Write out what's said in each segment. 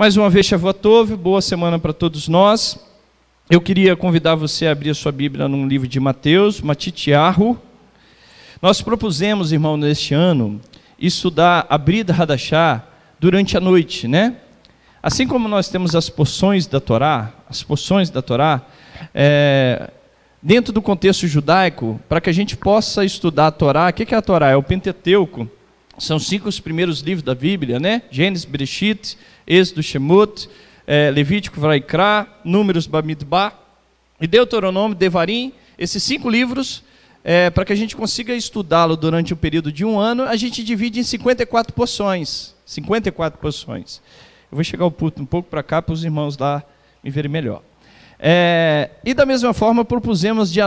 Mais uma vez, Shavuot boa semana para todos nós. Eu queria convidar você a abrir a sua Bíblia num livro de Mateus, Matitiarro. Nós propusemos, irmão, neste ano, estudar a Brida Hadachá durante a noite, né? Assim como nós temos as porções da Torá, as porções da Torá, é, dentro do contexto judaico, para que a gente possa estudar a Torá, o que é a Torá? É o Pentateuco, são cinco os primeiros livros da Bíblia, né? Gênesis, Bereshit, Êxodo, Shemot, é, Levítico, Vaikra, Números, Bamidbar e Deuteronômio, Devarim. Esses cinco livros, é, para que a gente consiga estudá-lo durante o um período de um ano, a gente divide em 54 porções. 54 porções. Eu vou chegar o puto um pouco para cá para os irmãos lá me verem melhor. É, e da mesma forma propusemos dia,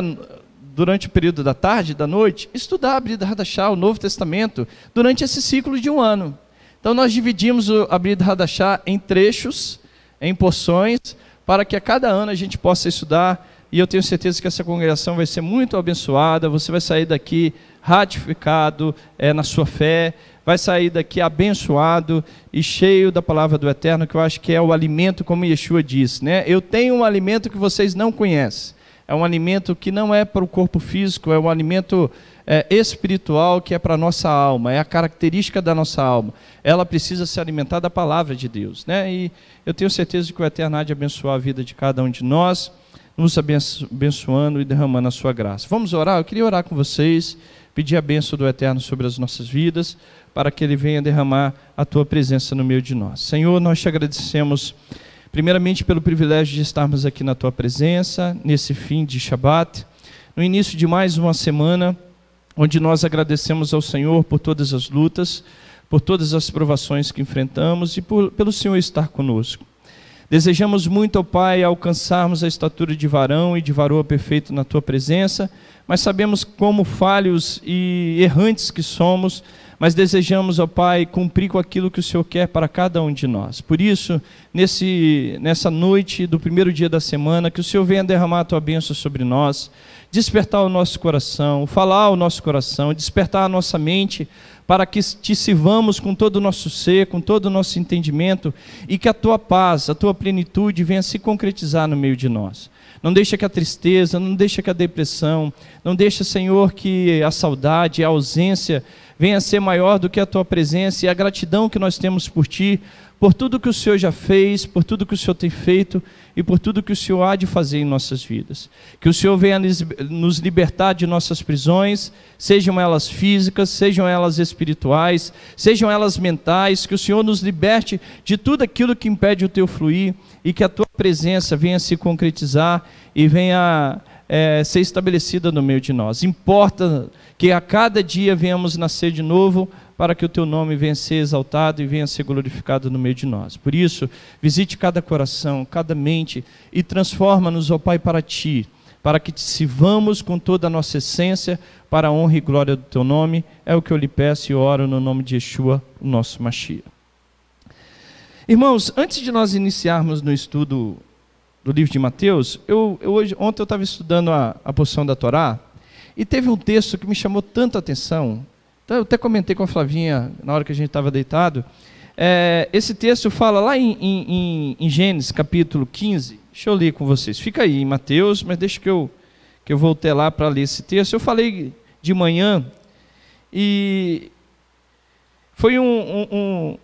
durante o período da tarde, da noite, estudar a Brida Radachá, o Novo Testamento, durante esse ciclo de um ano. Então nós dividimos a Brida Radachá em trechos, em porções, para que a cada ano a gente possa estudar, e eu tenho certeza que essa congregação vai ser muito abençoada, você vai sair daqui ratificado é, na sua fé, vai sair daqui abençoado e cheio da palavra do Eterno, que eu acho que é o alimento, como Yeshua diz, né? Eu tenho um alimento que vocês não conhecem é um alimento que não é para o corpo físico, é um alimento é, espiritual que é para a nossa alma, é a característica da nossa alma. Ela precisa se alimentar da palavra de Deus. Né? E eu tenho certeza de que o Eterno há de abençoar a vida de cada um de nós, nos abençoando e derramando a sua graça. Vamos orar? Eu queria orar com vocês, pedir a bênção do Eterno sobre as nossas vidas, para que Ele venha derramar a tua presença no meio de nós. Senhor, nós te agradecemos Primeiramente, pelo privilégio de estarmos aqui na tua presença, nesse fim de Shabat, no início de mais uma semana, onde nós agradecemos ao Senhor por todas as lutas, por todas as provações que enfrentamos e por, pelo Senhor estar conosco. Desejamos muito ao Pai alcançarmos a estatura de varão e de varoa perfeito na tua presença, mas sabemos como falhos e errantes que somos, mas desejamos, ó Pai, cumprir com aquilo que o Senhor quer para cada um de nós. Por isso, nesse, nessa noite do primeiro dia da semana, que o Senhor venha derramar a tua bênção sobre nós, despertar o nosso coração, falar o nosso coração, despertar a nossa mente para que te sirvamos com todo o nosso ser, com todo o nosso entendimento, e que a tua paz, a tua plenitude venha se concretizar no meio de nós. Não deixa que a tristeza, não deixa que a depressão, não deixa, Senhor, que a saudade, a ausência venha a ser maior do que a tua presença e a gratidão que nós temos por ti, por tudo que o Senhor já fez, por tudo que o Senhor tem feito e por tudo que o Senhor há de fazer em nossas vidas. Que o Senhor venha nos libertar de nossas prisões, sejam elas físicas, sejam elas espirituais, sejam elas mentais, que o Senhor nos liberte de tudo aquilo que impede o teu fluir e que a tua presença venha se concretizar e venha é, ser estabelecida no meio de nós. Importa que a cada dia venhamos nascer de novo para que o teu nome venha ser exaltado e venha ser glorificado no meio de nós. Por isso, visite cada coração, cada mente e transforma-nos, ó Pai, para ti, para que te sirvamos com toda a nossa essência para a honra e glória do teu nome. É o que eu lhe peço e oro no nome de Yeshua, o nosso Mashiach. Irmãos, antes de nós iniciarmos no estudo do livro de Mateus, eu, eu hoje, ontem eu estava estudando a, a porção da Torá e teve um texto que me chamou tanto a atenção então, eu até comentei com a Flavinha na hora que a gente estava deitado. É, esse texto fala lá em, em, em, Gênesis capítulo 15. Deixa eu ler com vocês. Fica aí em Mateus, mas deixa que eu, que eu volte lá para ler esse texto. Eu falei de manhã e foi um, um, um,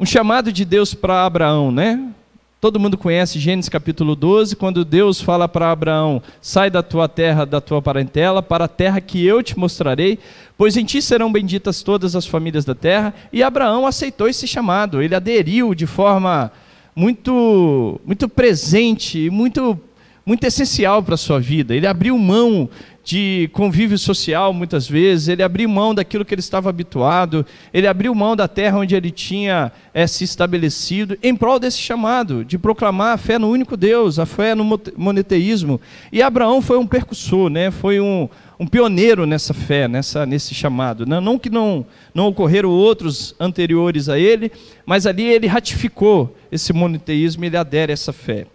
um chamado de Deus para Abraão, né? Todo mundo conhece Gênesis capítulo 12, quando Deus fala para Abraão: Sai da tua terra, da tua parentela, para a terra que eu te mostrarei, pois em ti serão benditas todas as famílias da terra. E Abraão aceitou esse chamado, ele aderiu de forma muito, muito presente, muito, muito essencial para a sua vida. Ele abriu mão de convívio social muitas vezes, ele abriu mão daquilo que ele estava habituado, ele abriu mão da terra onde ele tinha é, se estabelecido, em prol desse chamado, de proclamar a fé no único Deus, a fé no monoteísmo. E Abraão foi um percussor, né? foi um, um pioneiro nessa fé, nessa, nesse chamado. Não, né? não que não, não ocorreram outros anteriores a ele, mas ali ele ratificou esse monoteísmo, ele adere a essa fé.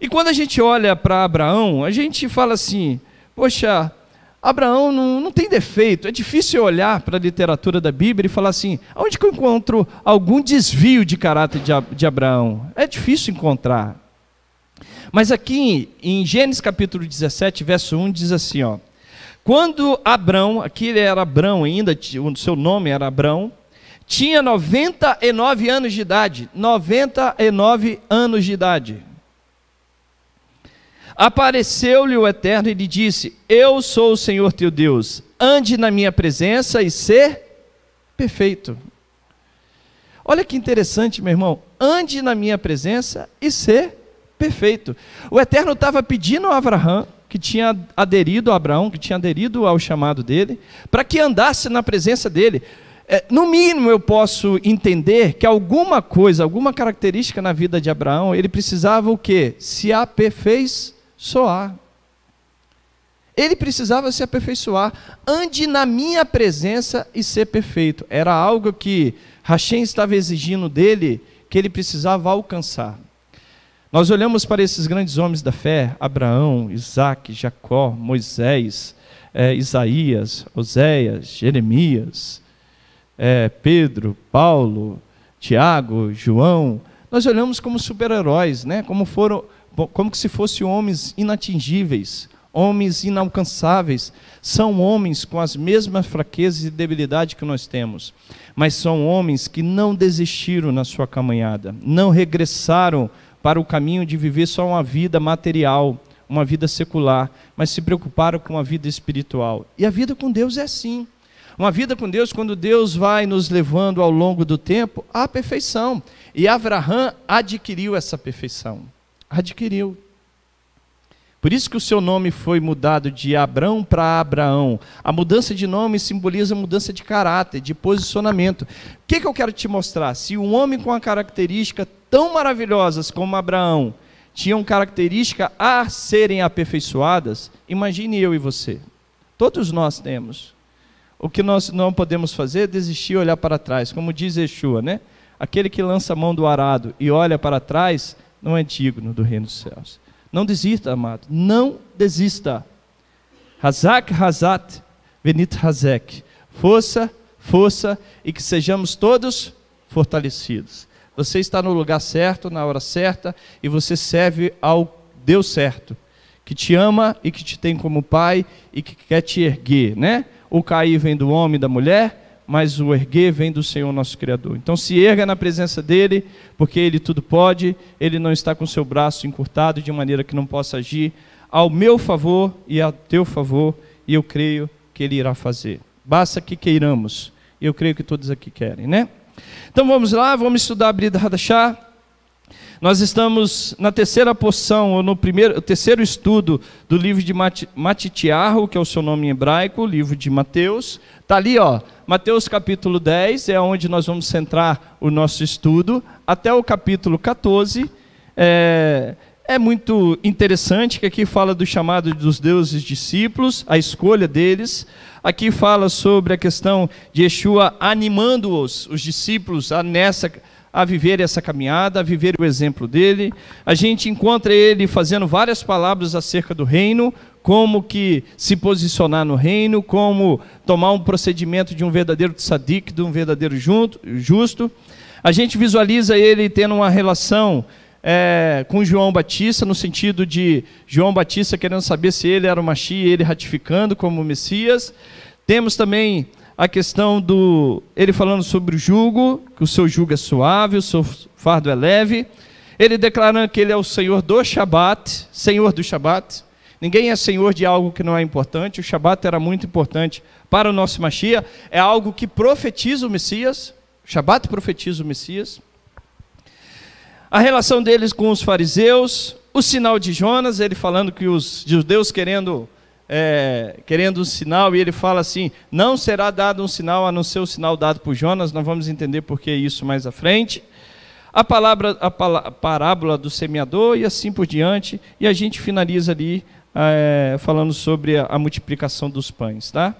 E quando a gente olha para Abraão, a gente fala assim: Poxa, Abraão não, não tem defeito. É difícil olhar para a literatura da Bíblia e falar assim: onde que eu encontro algum desvio de caráter de, de Abraão? É difícil encontrar. Mas aqui em Gênesis capítulo 17, verso 1, diz assim: ó, quando Abraão, aqui ele era Abrão ainda, o seu nome era Abrão, tinha 99 anos de idade. 99 anos de idade. Apareceu-lhe o Eterno e lhe disse: Eu sou o Senhor teu Deus, ande na minha presença e ser perfeito. Olha que interessante, meu irmão. Ande na minha presença e ser perfeito. O Eterno estava pedindo a Abraão, que tinha aderido a Abraão, que tinha aderido ao chamado dele, para que andasse na presença dele. É, no mínimo, eu posso entender que alguma coisa, alguma característica na vida de Abraão, ele precisava o quê? Se aperfeiçoar soar. Ele precisava se aperfeiçoar. Ande na minha presença e ser perfeito. Era algo que Hashem estava exigindo dele, que ele precisava alcançar. Nós olhamos para esses grandes homens da fé: Abraão, Isaac, Jacó, Moisés, é, Isaías, Oséias, Jeremias, é, Pedro, Paulo, Tiago, João. Nós olhamos como super-heróis, né? como foram como se fossem homens inatingíveis, homens inalcançáveis. São homens com as mesmas fraquezas e debilidade que nós temos, mas são homens que não desistiram na sua caminhada, não regressaram para o caminho de viver só uma vida material, uma vida secular, mas se preocuparam com a vida espiritual. E a vida com Deus é assim. Uma vida com Deus, quando Deus vai nos levando ao longo do tempo à perfeição. E Abraão adquiriu essa perfeição adquiriu. Por isso que o seu nome foi mudado de Abrão para Abraão. A mudança de nome simboliza mudança de caráter, de posicionamento. O que, que eu quero te mostrar? Se um homem com uma característica tão maravilhosas como Abraão tinham característica a serem aperfeiçoadas, imagine eu e você. Todos nós temos. O que nós não podemos fazer é desistir e olhar para trás, como diz Yeshua, né? Aquele que lança a mão do arado e olha para trás, não é digno do reino dos céus. Não desista, amado. Não desista. Hazak, Hazat, Venit Hazek. Força, força e que sejamos todos fortalecidos. Você está no lugar certo, na hora certa e você serve ao Deus certo, que te ama e que te tem como pai e que quer te erguer, né? O cair vem do homem e da mulher, mas o erguer vem do Senhor nosso Criador. Então se erga na presença dele, porque ele tudo pode, ele não está com seu braço encurtado de maneira que não possa agir ao meu favor e a teu favor, e eu creio que ele irá fazer. Basta que queiramos. Eu creio que todos aqui querem, né? Então vamos lá, vamos estudar a Brida Hadashah. Nós estamos na terceira porção, ou no primeiro, terceiro estudo do livro de Mat, Matitiarro, que é o seu nome em hebraico, o livro de Mateus. Está ali, ó, Mateus capítulo 10, é onde nós vamos centrar o nosso estudo, até o capítulo 14. É, é muito interessante que aqui fala do chamado dos deuses discípulos, a escolha deles. Aqui fala sobre a questão de Yeshua animando-os, os discípulos, a nessa a viver essa caminhada, a viver o exemplo dele. A gente encontra ele fazendo várias palavras acerca do reino, como que se posicionar no reino, como tomar um procedimento de um verdadeiro tzadik, de um verdadeiro junto, justo. A gente visualiza ele tendo uma relação é, com João Batista, no sentido de João Batista querendo saber se ele era o Machia, ele ratificando como Messias. Temos também a questão do. Ele falando sobre o jugo, que o seu jugo é suave, o seu fardo é leve. Ele declarando que ele é o Senhor do Shabat, Senhor do Shabat. Ninguém é senhor de algo que não é importante. O Shabat era muito importante para o nosso Mashiach. É algo que profetiza o Messias. O Shabat profetiza o Messias. A relação deles com os fariseus. O sinal de Jonas, ele falando que os judeus querendo é, querendo um sinal e ele fala assim: não será dado um sinal a não ser o sinal dado por Jonas. Nós vamos entender por que isso mais à frente. A, palavra, a parábola do semeador e assim por diante. E a gente finaliza ali é, falando sobre a, a multiplicação dos pães, tá?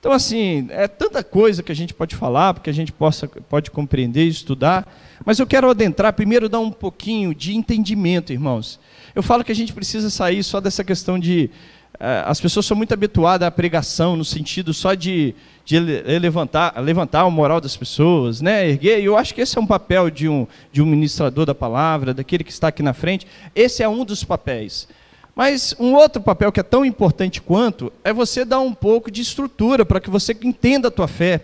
Então, assim, é tanta coisa que a gente pode falar, porque a gente possa, pode compreender e estudar, mas eu quero adentrar, primeiro dar um pouquinho de entendimento, irmãos. Eu falo que a gente precisa sair só dessa questão de é, as pessoas são muito habituadas à pregação no sentido só de, de levantar, levantar o moral das pessoas, né? erguer. E eu acho que esse é um papel de um, de um ministrador da palavra, daquele que está aqui na frente. Esse é um dos papéis. Mas um outro papel que é tão importante quanto é você dar um pouco de estrutura para que você entenda a tua fé.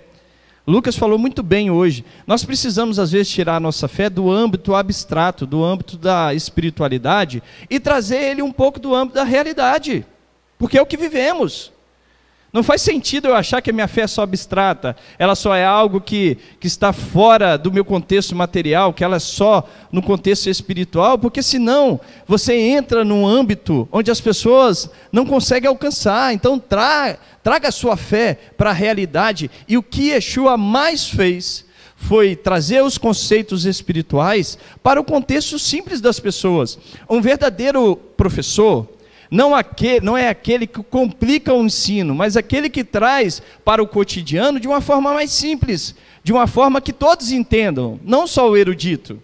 Lucas falou muito bem hoje. Nós precisamos, às vezes, tirar a nossa fé do âmbito abstrato, do âmbito da espiritualidade, e trazer ele um pouco do âmbito da realidade. Porque é o que vivemos. Não faz sentido eu achar que a minha fé é só abstrata, ela só é algo que, que está fora do meu contexto material, que ela é só no contexto espiritual, porque senão você entra num âmbito onde as pessoas não conseguem alcançar. Então tra, traga a sua fé para a realidade. E o que Yeshua mais fez foi trazer os conceitos espirituais para o contexto simples das pessoas. Um verdadeiro professor, não, aquele, não é aquele que complica o ensino, mas aquele que traz para o cotidiano de uma forma mais simples, de uma forma que todos entendam, não só o erudito.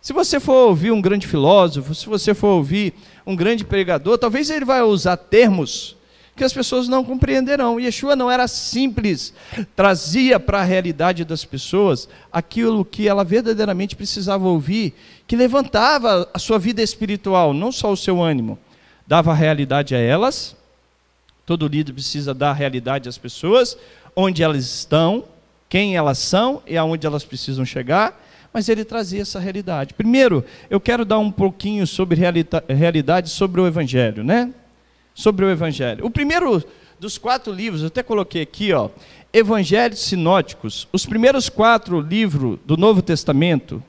Se você for ouvir um grande filósofo, se você for ouvir um grande pregador, talvez ele vai usar termos que as pessoas não compreenderão. Yeshua não era simples, trazia para a realidade das pessoas aquilo que ela verdadeiramente precisava ouvir, que levantava a sua vida espiritual, não só o seu ânimo dava realidade a elas. Todo líder precisa dar realidade às pessoas, onde elas estão, quem elas são e aonde elas precisam chegar. Mas ele trazia essa realidade. Primeiro, eu quero dar um pouquinho sobre realidade sobre o Evangelho, né? Sobre o Evangelho. O primeiro dos quatro livros, eu até coloquei aqui, ó, Evangelhos Sinóticos. Os primeiros quatro livros do Novo Testamento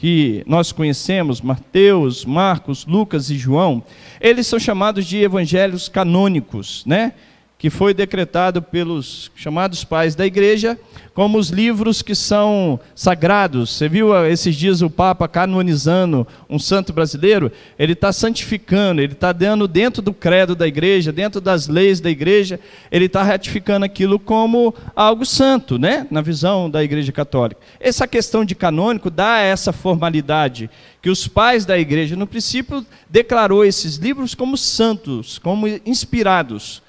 que nós conhecemos, Mateus, Marcos, Lucas e João, eles são chamados de evangelhos canônicos, né? que foi decretado pelos chamados pais da igreja, como os livros que são sagrados. Você viu ah, esses dias o Papa canonizando um santo brasileiro? Ele está santificando, ele está dando dentro do credo da igreja, dentro das leis da igreja, ele está ratificando aquilo como algo santo, né? na visão da igreja católica. Essa questão de canônico dá essa formalidade que os pais da igreja, no princípio, declarou esses livros como santos, como inspirados.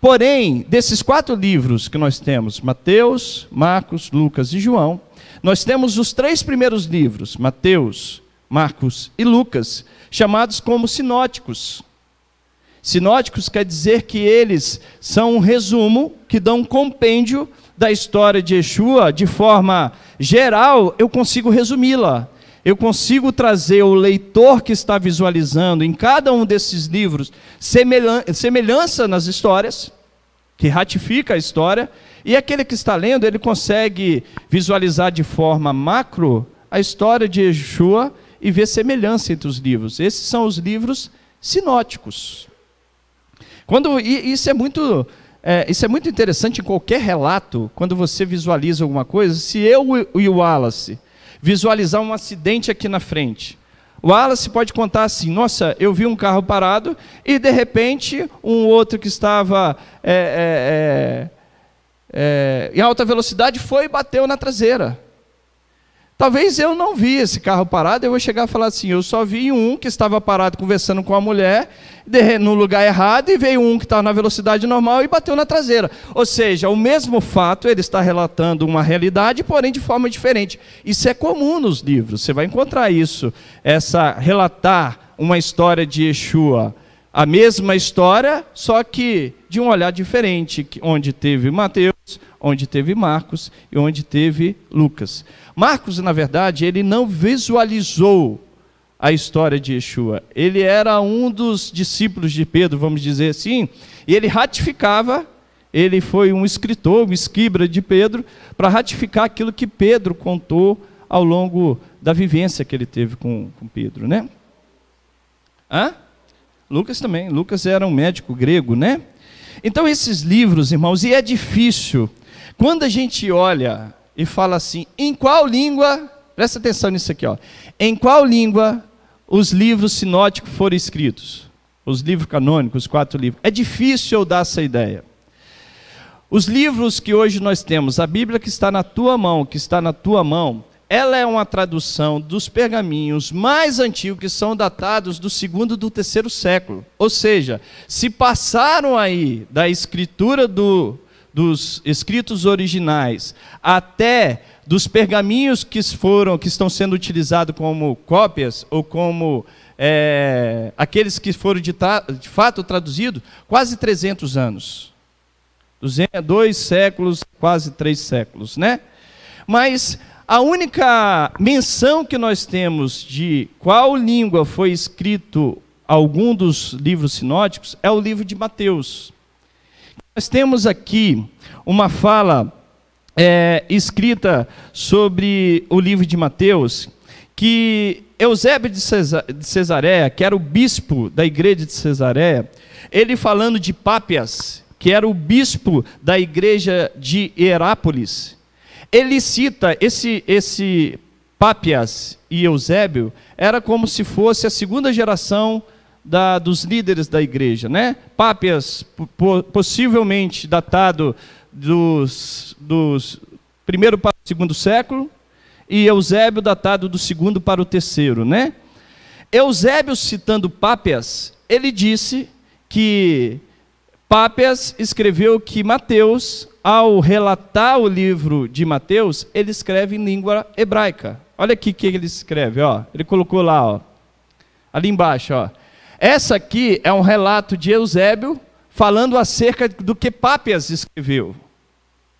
Porém, desses quatro livros que nós temos, Mateus, Marcos, Lucas e João, nós temos os três primeiros livros, Mateus, Marcos e Lucas, chamados como sinóticos. Sinóticos quer dizer que eles são um resumo que dão um compêndio da história de Yeshua de forma geral, eu consigo resumi-la eu consigo trazer o leitor que está visualizando em cada um desses livros semelhan semelhança nas histórias, que ratifica a história, e aquele que está lendo, ele consegue visualizar de forma macro a história de Yeshua e ver semelhança entre os livros. Esses são os livros sinóticos. Quando, isso é muito é, isso é muito interessante em qualquer relato, quando você visualiza alguma coisa. Se eu e o Wallace visualizar um acidente aqui na frente. O Wallace pode contar assim: nossa, eu vi um carro parado e de repente um outro que estava é, é, é, em alta velocidade foi e bateu na traseira. Talvez eu não vi esse carro parado, eu vou chegar e falar assim: eu só vi um que estava parado conversando com a mulher no lugar errado e veio um que estava tá na velocidade normal e bateu na traseira. Ou seja, o mesmo fato, ele está relatando uma realidade, porém de forma diferente. Isso é comum nos livros, você vai encontrar isso, essa relatar uma história de Yeshua. A mesma história, só que de um olhar diferente, onde teve Mateus onde teve Marcos e onde teve Lucas. Marcos, na verdade, ele não visualizou a história de Yeshua. Ele era um dos discípulos de Pedro, vamos dizer assim, e ele ratificava, ele foi um escritor, um esquibra de Pedro, para ratificar aquilo que Pedro contou ao longo da vivência que ele teve com, com Pedro, né? Hã? Lucas também, Lucas era um médico grego, né? Então, esses livros, irmãos, e é difícil, quando a gente olha e fala assim, em qual língua, presta atenção nisso aqui, ó, em qual língua os livros sinóticos foram escritos? Os livros canônicos, os quatro livros. É difícil eu dar essa ideia. Os livros que hoje nós temos, a Bíblia que está na tua mão, que está na tua mão, ela é uma tradução dos pergaminhos mais antigos que são datados do segundo do terceiro século. Ou seja, se passaram aí da escritura do, dos escritos originais até dos pergaminhos que foram que estão sendo utilizados como cópias ou como é, aqueles que foram de, de fato traduzidos, quase 300 anos. dois séculos, quase três séculos, né? Mas a única menção que nós temos de qual língua foi escrito algum dos livros sinóticos é o livro de Mateus. Nós temos aqui uma fala é, escrita sobre o livro de Mateus, que Eusébio de, Cesareia, que era o bispo da igreja de Cesareia, ele falando de Pápias, que era o bispo da igreja de Herápolis, ele cita esse, esse Pápias e Eusébio, era como se fosse a segunda geração da, dos líderes da igreja. Né? Pápias, po, possivelmente datado dos, dos primeiro para o segundo século, e Eusébio datado do segundo para o terceiro, né? Eusébio citando Papias, ele disse que Papias escreveu que Mateus, ao relatar o livro de Mateus, ele escreve em língua hebraica. Olha aqui o que ele escreve, ó. Ele colocou lá, ó. Ali embaixo, ó. Essa aqui é um relato de Eusébio falando acerca do que Papias escreveu.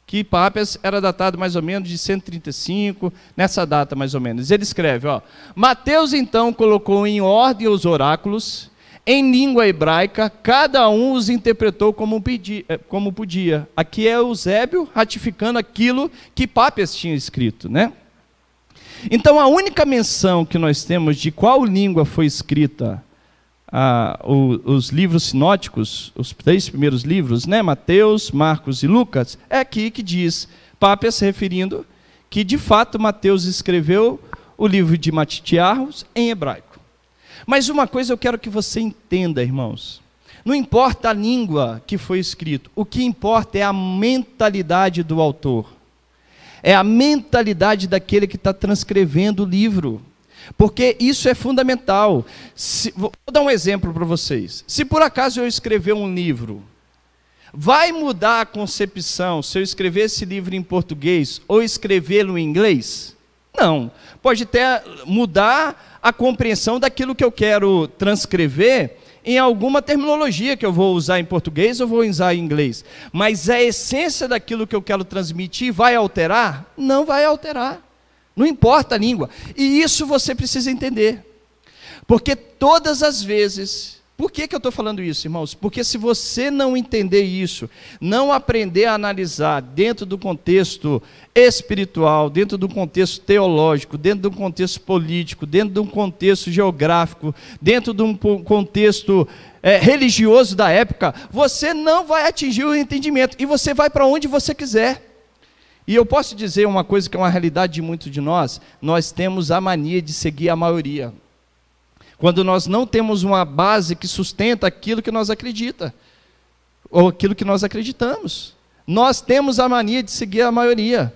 Que Papias era datado mais ou menos de 135, nessa data mais ou menos. Ele escreve, ó: Mateus então colocou em ordem os oráculos em língua hebraica, cada um os interpretou como, eh, como podia. Aqui é Eusébio ratificando aquilo que Papias tinha escrito, né? Então, a única menção que nós temos de qual língua foi escrita o, os livros sinóticos, os três primeiros livros, né? Mateus, Marcos e Lucas, é aqui que diz, Papias referindo que, de fato, Mateus escreveu o livro de Matitiarros em hebraico. Mas uma coisa eu quero que você entenda, irmãos. Não importa a língua que foi escrito, o que importa é a mentalidade do autor. É a mentalidade daquele que está transcrevendo o livro. Porque isso é fundamental. Se, vou dar um exemplo para vocês. Se por acaso eu escrever um livro, vai mudar a concepção se eu escrever esse livro em português ou escrevê-lo em inglês? Não. Pode até mudar a compreensão daquilo que eu quero transcrever em alguma terminologia que eu vou usar em português ou vou usar em inglês. Mas a essência daquilo que eu quero transmitir vai alterar? Não vai alterar. Não importa a língua. E isso você precisa entender. Porque todas as vezes por que, que eu estou falando isso, irmãos? Porque se você não entender isso, não aprender a analisar dentro do contexto espiritual, dentro do contexto teológico, dentro do contexto político, dentro de um contexto geográfico, dentro de um contexto é, religioso da época, você não vai atingir o entendimento e você vai para onde você quiser. E eu posso dizer uma coisa que é uma realidade de muitos de nós: nós temos a mania de seguir a maioria. Quando nós não temos uma base que sustenta aquilo que nós acredita ou aquilo que nós acreditamos. Nós temos a mania de seguir a maioria.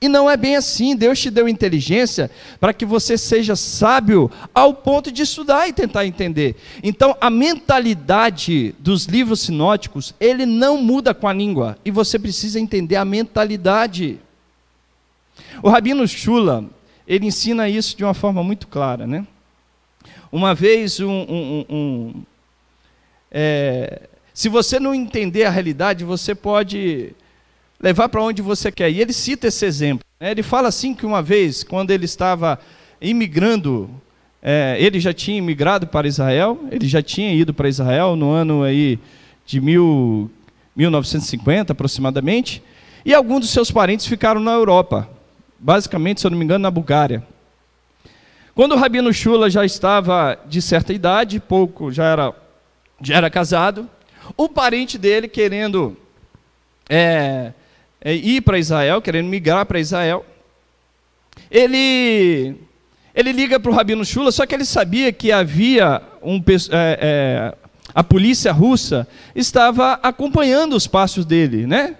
E não é bem assim. Deus te deu inteligência para que você seja sábio ao ponto de estudar e tentar entender. Então, a mentalidade dos livros sinóticos, ele não muda com a língua. E você precisa entender a mentalidade. O Rabino Shula, ele ensina isso de uma forma muito clara, né? Uma vez, um, um, um é, se você não entender a realidade, você pode levar para onde você quer. E ele cita esse exemplo. Né? Ele fala assim que uma vez, quando ele estava imigrando, é, ele já tinha imigrado para Israel, ele já tinha ido para Israel no ano aí de mil, 1950 aproximadamente, e alguns dos seus parentes ficaram na Europa, basicamente, se eu não me engano, na Bulgária. Quando o Rabino Shula já estava de certa idade, pouco, já era, já era casado, o parente dele querendo é, é, ir para Israel, querendo migrar para Israel, ele, ele liga para o Rabino Shula, só que ele sabia que havia um, é, é, a polícia russa estava acompanhando os passos dele, né?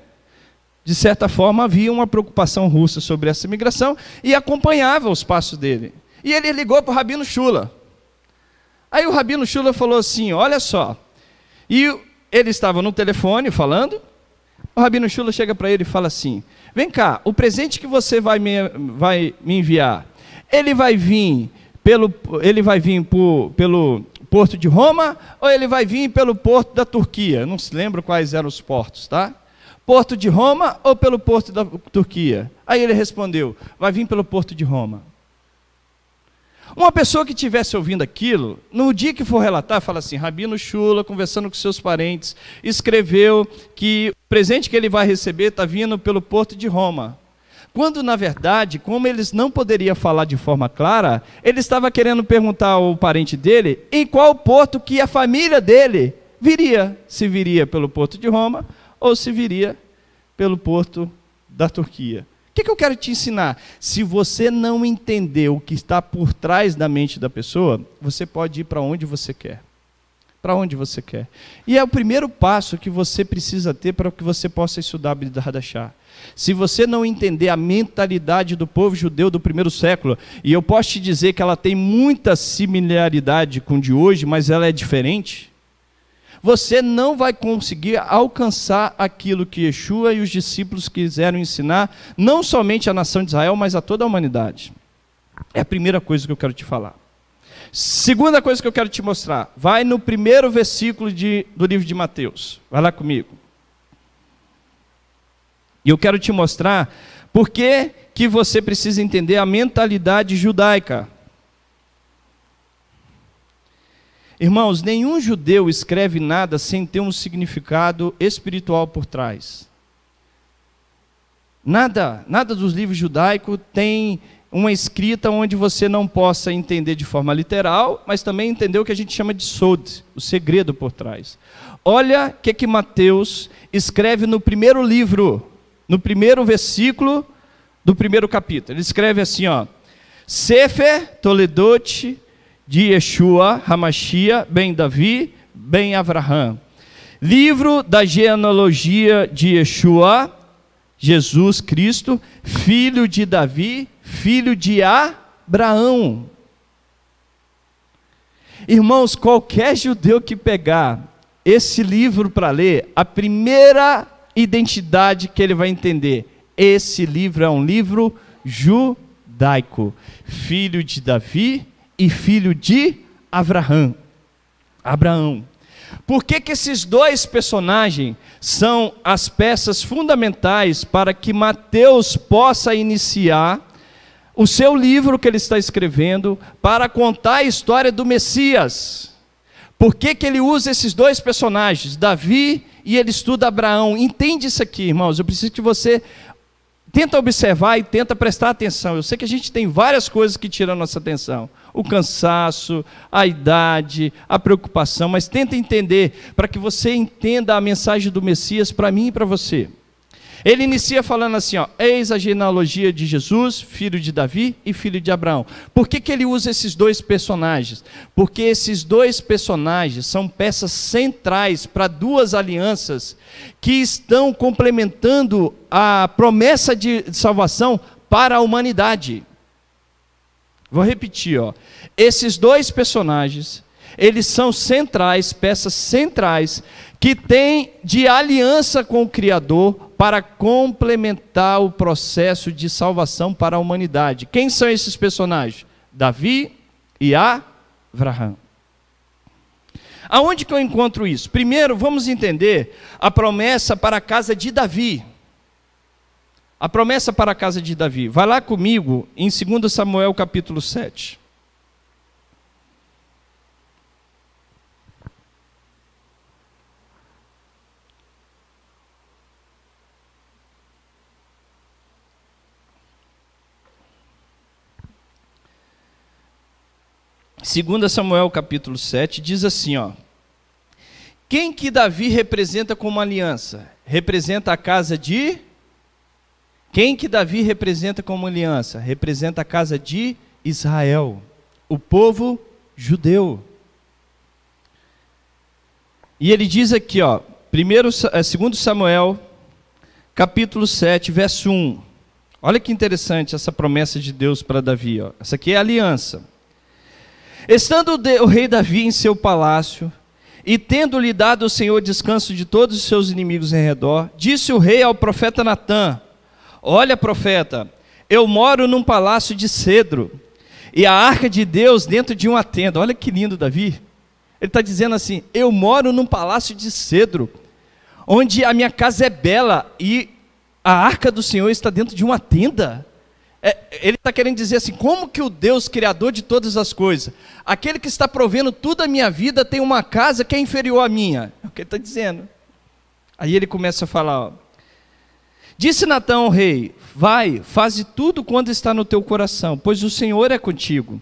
De certa forma, havia uma preocupação russa sobre essa migração e acompanhava os passos dele. E ele ligou para o Rabino Shula. Aí o Rabino Shula falou assim: Olha só. E ele estava no telefone falando. O Rabino Shula chega para ele e fala assim: Vem cá, o presente que você vai me, vai me enviar, ele vai vir pelo, ele vai vir por, pelo porto de Roma ou ele vai vir pelo porto da Turquia? Não se lembro quais eram os portos, tá? Porto de Roma ou pelo porto da Turquia? Aí ele respondeu: Vai vir pelo porto de Roma. Uma pessoa que tivesse ouvindo aquilo, no dia que for relatar, fala assim: Rabino Chula, conversando com seus parentes, escreveu que o presente que ele vai receber está vindo pelo porto de Roma. Quando, na verdade, como eles não poderiam falar de forma clara, ele estava querendo perguntar ao parente dele em qual porto que a família dele viria. Se viria pelo porto de Roma ou se viria pelo porto da Turquia. O que, que eu quero te ensinar? Se você não entender o que está por trás da mente da pessoa, você pode ir para onde você quer. Para onde você quer. E é o primeiro passo que você precisa ter para que você possa estudar a Bidhardachá. Se você não entender a mentalidade do povo judeu do primeiro século, e eu posso te dizer que ela tem muita similaridade com de hoje, mas ela é diferente, você não vai conseguir alcançar aquilo que Yeshua e os discípulos quiseram ensinar, não somente à nação de Israel, mas a toda a humanidade. É a primeira coisa que eu quero te falar. Segunda coisa que eu quero te mostrar, vai no primeiro versículo de, do livro de Mateus. Vai lá comigo. E eu quero te mostrar por que, que você precisa entender a mentalidade judaica. Irmãos, nenhum judeu escreve nada sem ter um significado espiritual por trás. Nada, nada dos livros judaicos tem uma escrita onde você não possa entender de forma literal, mas também entender o que a gente chama de sod, o segredo por trás. Olha o que, que Mateus escreve no primeiro livro, no primeiro versículo do primeiro capítulo. Ele escreve assim, ó: Sefer Toledote de Yeshua, Hamashia, Ben Davi, Ben Avraham. Livro da genealogia de Yeshua, Jesus Cristo, filho de Davi, filho de Abraão. Irmãos, qualquer judeu que pegar esse livro para ler, a primeira identidade que ele vai entender, esse livro é um livro judaico, filho de Davi, e filho de Abraão. Abraão. Por que, que esses dois personagens são as peças fundamentais para que Mateus possa iniciar o seu livro que ele está escrevendo para contar a história do Messias? Por que, que ele usa esses dois personagens, Davi e ele estuda Abraão? Entende isso aqui, irmãos. Eu preciso que você tenta observar e tenta prestar atenção. Eu sei que a gente tem várias coisas que tiram a nossa atenção: o cansaço, a idade, a preocupação, mas tenta entender para que você entenda a mensagem do Messias para mim e para você. Ele inicia falando assim: ó, eis a genealogia de Jesus, filho de Davi e filho de Abraão. Por que, que ele usa esses dois personagens? Porque esses dois personagens são peças centrais para duas alianças que estão complementando a promessa de salvação para a humanidade. Vou repetir, ó. Esses dois personagens, eles são centrais, peças centrais que têm de aliança com o Criador para complementar o processo de salvação para a humanidade. Quem são esses personagens? Davi e Abraão. Aonde que eu encontro isso? Primeiro, vamos entender a promessa para a casa de Davi. A promessa para a casa de Davi. Vai lá comigo em 2 Samuel capítulo 7. 2 Samuel capítulo 7 diz assim, ó: Quem que Davi representa como aliança? Representa a casa de Quem que Davi representa como aliança? Representa a casa de Israel, o povo judeu. E ele diz aqui, ó, primeiro, eh, segundo Samuel, capítulo 7, verso 1. Olha que interessante essa promessa de Deus para Davi, ó. Essa aqui é a aliança. Estando o rei Davi em seu palácio, e tendo-lhe dado o Senhor descanso de todos os seus inimigos em redor, disse o rei ao profeta Natã: Olha, profeta, eu moro num palácio de cedro, e a arca de Deus dentro de uma tenda. Olha que lindo, Davi. Ele está dizendo assim: Eu moro num palácio de cedro, onde a minha casa é bela e a arca do Senhor está dentro de uma tenda. É, ele está querendo dizer assim: como que o Deus, Criador de todas as coisas, aquele que está provendo tudo a minha vida, tem uma casa que é inferior à minha? É o que ele está dizendo. Aí ele começa a falar: ó. Disse Natão ao rei: Vai, faze tudo quando está no teu coração, pois o Senhor é contigo.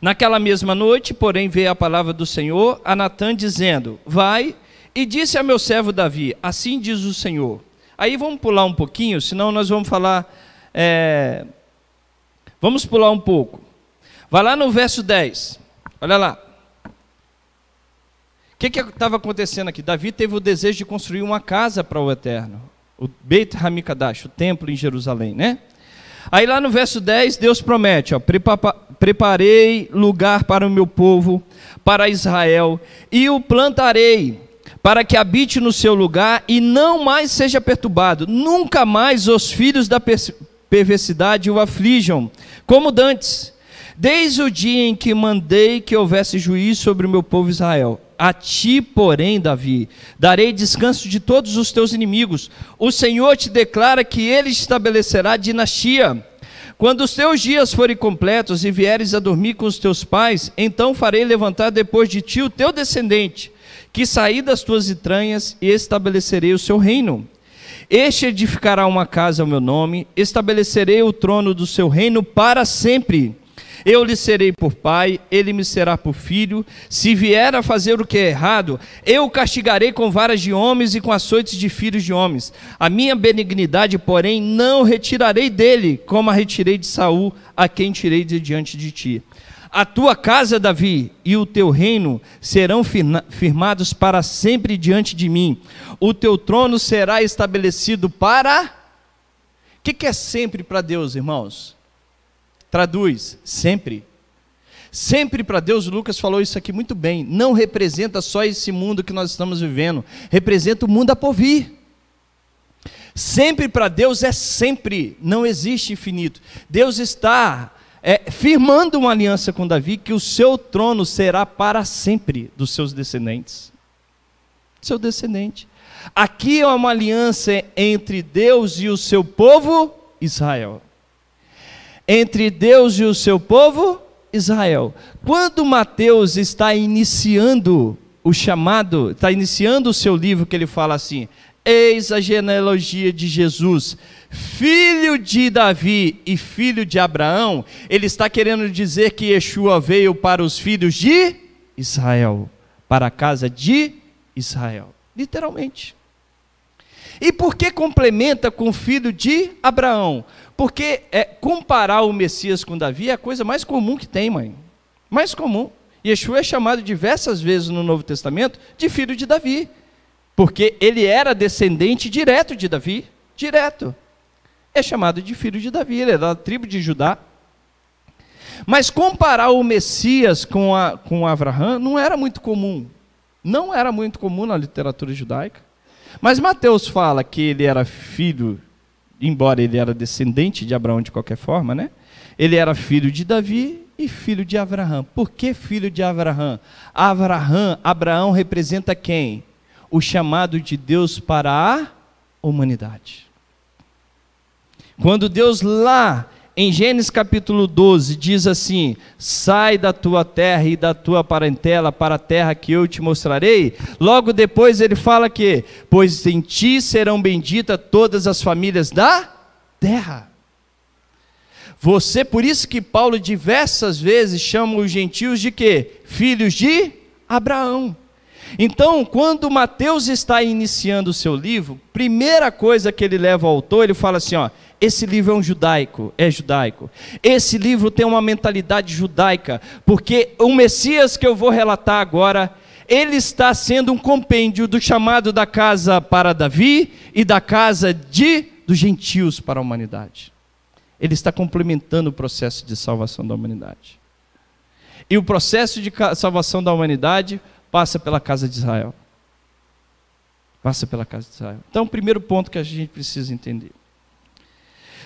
Naquela mesma noite, porém, veio a palavra do Senhor a Natã dizendo: Vai e disse a meu servo Davi: Assim diz o Senhor. Aí vamos pular um pouquinho, senão nós vamos falar é... Vamos pular um pouco. Vai lá no verso 10. Olha lá. O que estava acontecendo aqui? Davi teve o desejo de construir uma casa para o Eterno. O Beit Hamikdash, o templo em Jerusalém, né? Aí lá no verso 10, Deus promete, ó, preparei lugar para o meu povo, para Israel, e o plantarei, para que habite no seu lugar e não mais seja perturbado. Nunca mais os filhos da perversidade o aflijam, como dantes, desde o dia em que mandei que houvesse juiz sobre o meu povo Israel. A ti, porém, Davi, darei descanso de todos os teus inimigos. O Senhor te declara que ele estabelecerá dinastia. Quando os teus dias forem completos e vieres a dormir com os teus pais, então farei levantar depois de ti o teu descendente, que saí das tuas entranhas e estabelecerei o seu reino. Este edificará uma casa ao meu nome, estabelecerei o trono do seu reino para sempre. Eu lhe serei por pai, ele me será por filho. Se vier a fazer o que é errado, eu o castigarei com varas de homens e com açoites de filhos de homens. A minha benignidade, porém, não retirarei dele, como a retirei de Saul, a quem tirei de diante de ti. A tua casa, Davi, e o teu reino serão firmados para sempre diante de mim. O teu trono será estabelecido para. O que, que é sempre para Deus, irmãos? Traduz, sempre. Sempre para Deus, Lucas falou isso aqui muito bem. Não representa só esse mundo que nós estamos vivendo, representa o mundo a por vir. Sempre para Deus é sempre, não existe infinito. Deus está é, firmando uma aliança com Davi, que o seu trono será para sempre dos seus descendentes. Seu descendente. Aqui é uma aliança entre Deus e o seu povo Israel. Entre Deus e o seu povo Israel. Quando Mateus está iniciando o chamado, está iniciando o seu livro, que ele fala assim: Eis a genealogia de Jesus, filho de Davi e filho de Abraão. Ele está querendo dizer que Yeshua veio para os filhos de Israel, para a casa de Israel, literalmente. E por que complementa com filho de Abraão? Porque é, comparar o Messias com Davi é a coisa mais comum que tem, mãe. Mais comum. Yeshua é chamado diversas vezes no Novo Testamento de filho de Davi porque ele era descendente direto de Davi, direto. É chamado de filho de Davi, ele era é da tribo de Judá. Mas comparar o Messias com, a, com Abraão não era muito comum. Não era muito comum na literatura judaica. Mas Mateus fala que ele era filho, embora ele era descendente de Abraão de qualquer forma, né? Ele era filho de Davi e filho de Abraão. Por que filho de Abraão? Abraão, Abraão representa quem? o chamado de Deus para a humanidade. Quando Deus lá em Gênesis capítulo 12 diz assim: Sai da tua terra e da tua parentela para a terra que eu te mostrarei. Logo depois ele fala que: Pois em ti serão benditas todas as famílias da terra. Você, por isso que Paulo diversas vezes chama os gentios de quê? Filhos de Abraão. Então, quando Mateus está iniciando o seu livro, primeira coisa que ele leva ao autor, ele fala assim, ó, esse livro é um judaico, é judaico. Esse livro tem uma mentalidade judaica, porque o Messias que eu vou relatar agora, ele está sendo um compêndio do chamado da casa para Davi e da casa de dos gentios para a humanidade. Ele está complementando o processo de salvação da humanidade. E o processo de salvação da humanidade passa pela casa de Israel. Passa pela casa de Israel. Então, primeiro ponto que a gente precisa entender.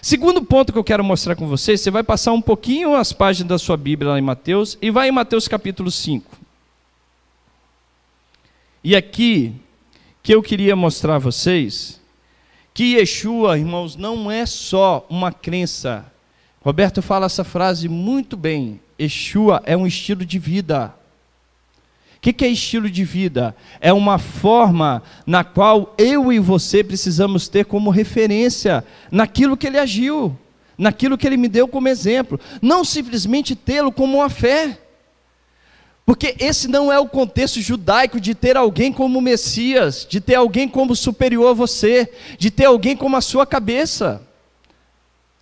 Segundo ponto que eu quero mostrar com vocês, você vai passar um pouquinho as páginas da sua Bíblia lá em Mateus e vai em Mateus capítulo 5. E aqui que eu queria mostrar a vocês que Yeshua, irmãos, não é só uma crença. Roberto fala essa frase muito bem. Yeshua é um estilo de vida que, que é estilo de vida? É uma forma na qual eu e você precisamos ter como referência naquilo que ele agiu, naquilo que ele me deu como exemplo. Não simplesmente tê-lo como uma fé. Porque esse não é o contexto judaico de ter alguém como Messias, de ter alguém como superior a você, de ter alguém como a sua cabeça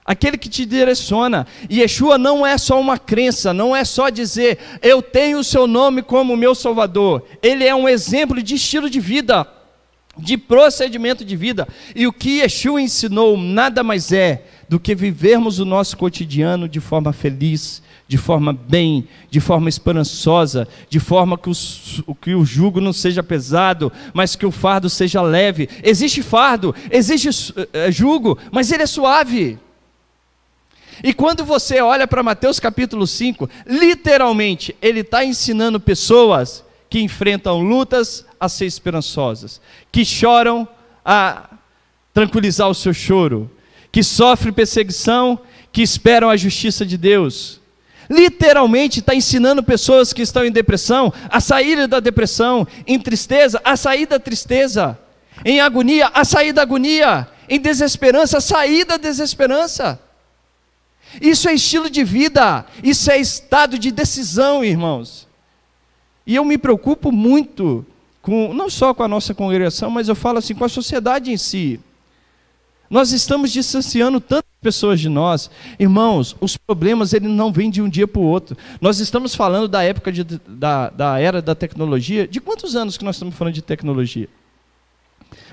aquele que te direciona. Yeshua não é só uma crença, não é só dizer eu tenho o seu nome como meu salvador. Ele é um exemplo de estilo de vida, de procedimento de vida. E o que Yeshua ensinou nada mais é do que vivermos o nosso cotidiano de forma feliz, de forma bem, de forma esperançosa, de forma que, o que o jugo não seja pesado, mas que o fardo seja leve. Existe fardo, existe eh, jugo, mas ele é suave. E quando você olha para Mateus capítulo 5, literalmente, ele está ensinando pessoas que enfrentam lutas a ser esperançosas, que choram a tranquilizar o seu choro, que sofrem perseguição, que esperam a justiça de Deus. Literalmente está ensinando pessoas que estão em depressão a sair da depressão, em tristeza, a sair da tristeza, em agonia, a sair da agonia, em desesperança, a sair da desesperança. Isso é estilo de vida, isso é estado de decisão, irmãos. E eu me preocupo muito com não só com a nossa congregação, mas eu falo assim com a sociedade em si. Nós estamos distanciando tantas pessoas de nós. Irmãos, os problemas ele não vêm de um dia para o outro. Nós estamos falando da época de, da, da era da tecnologia. De quantos anos que nós estamos falando de tecnologia?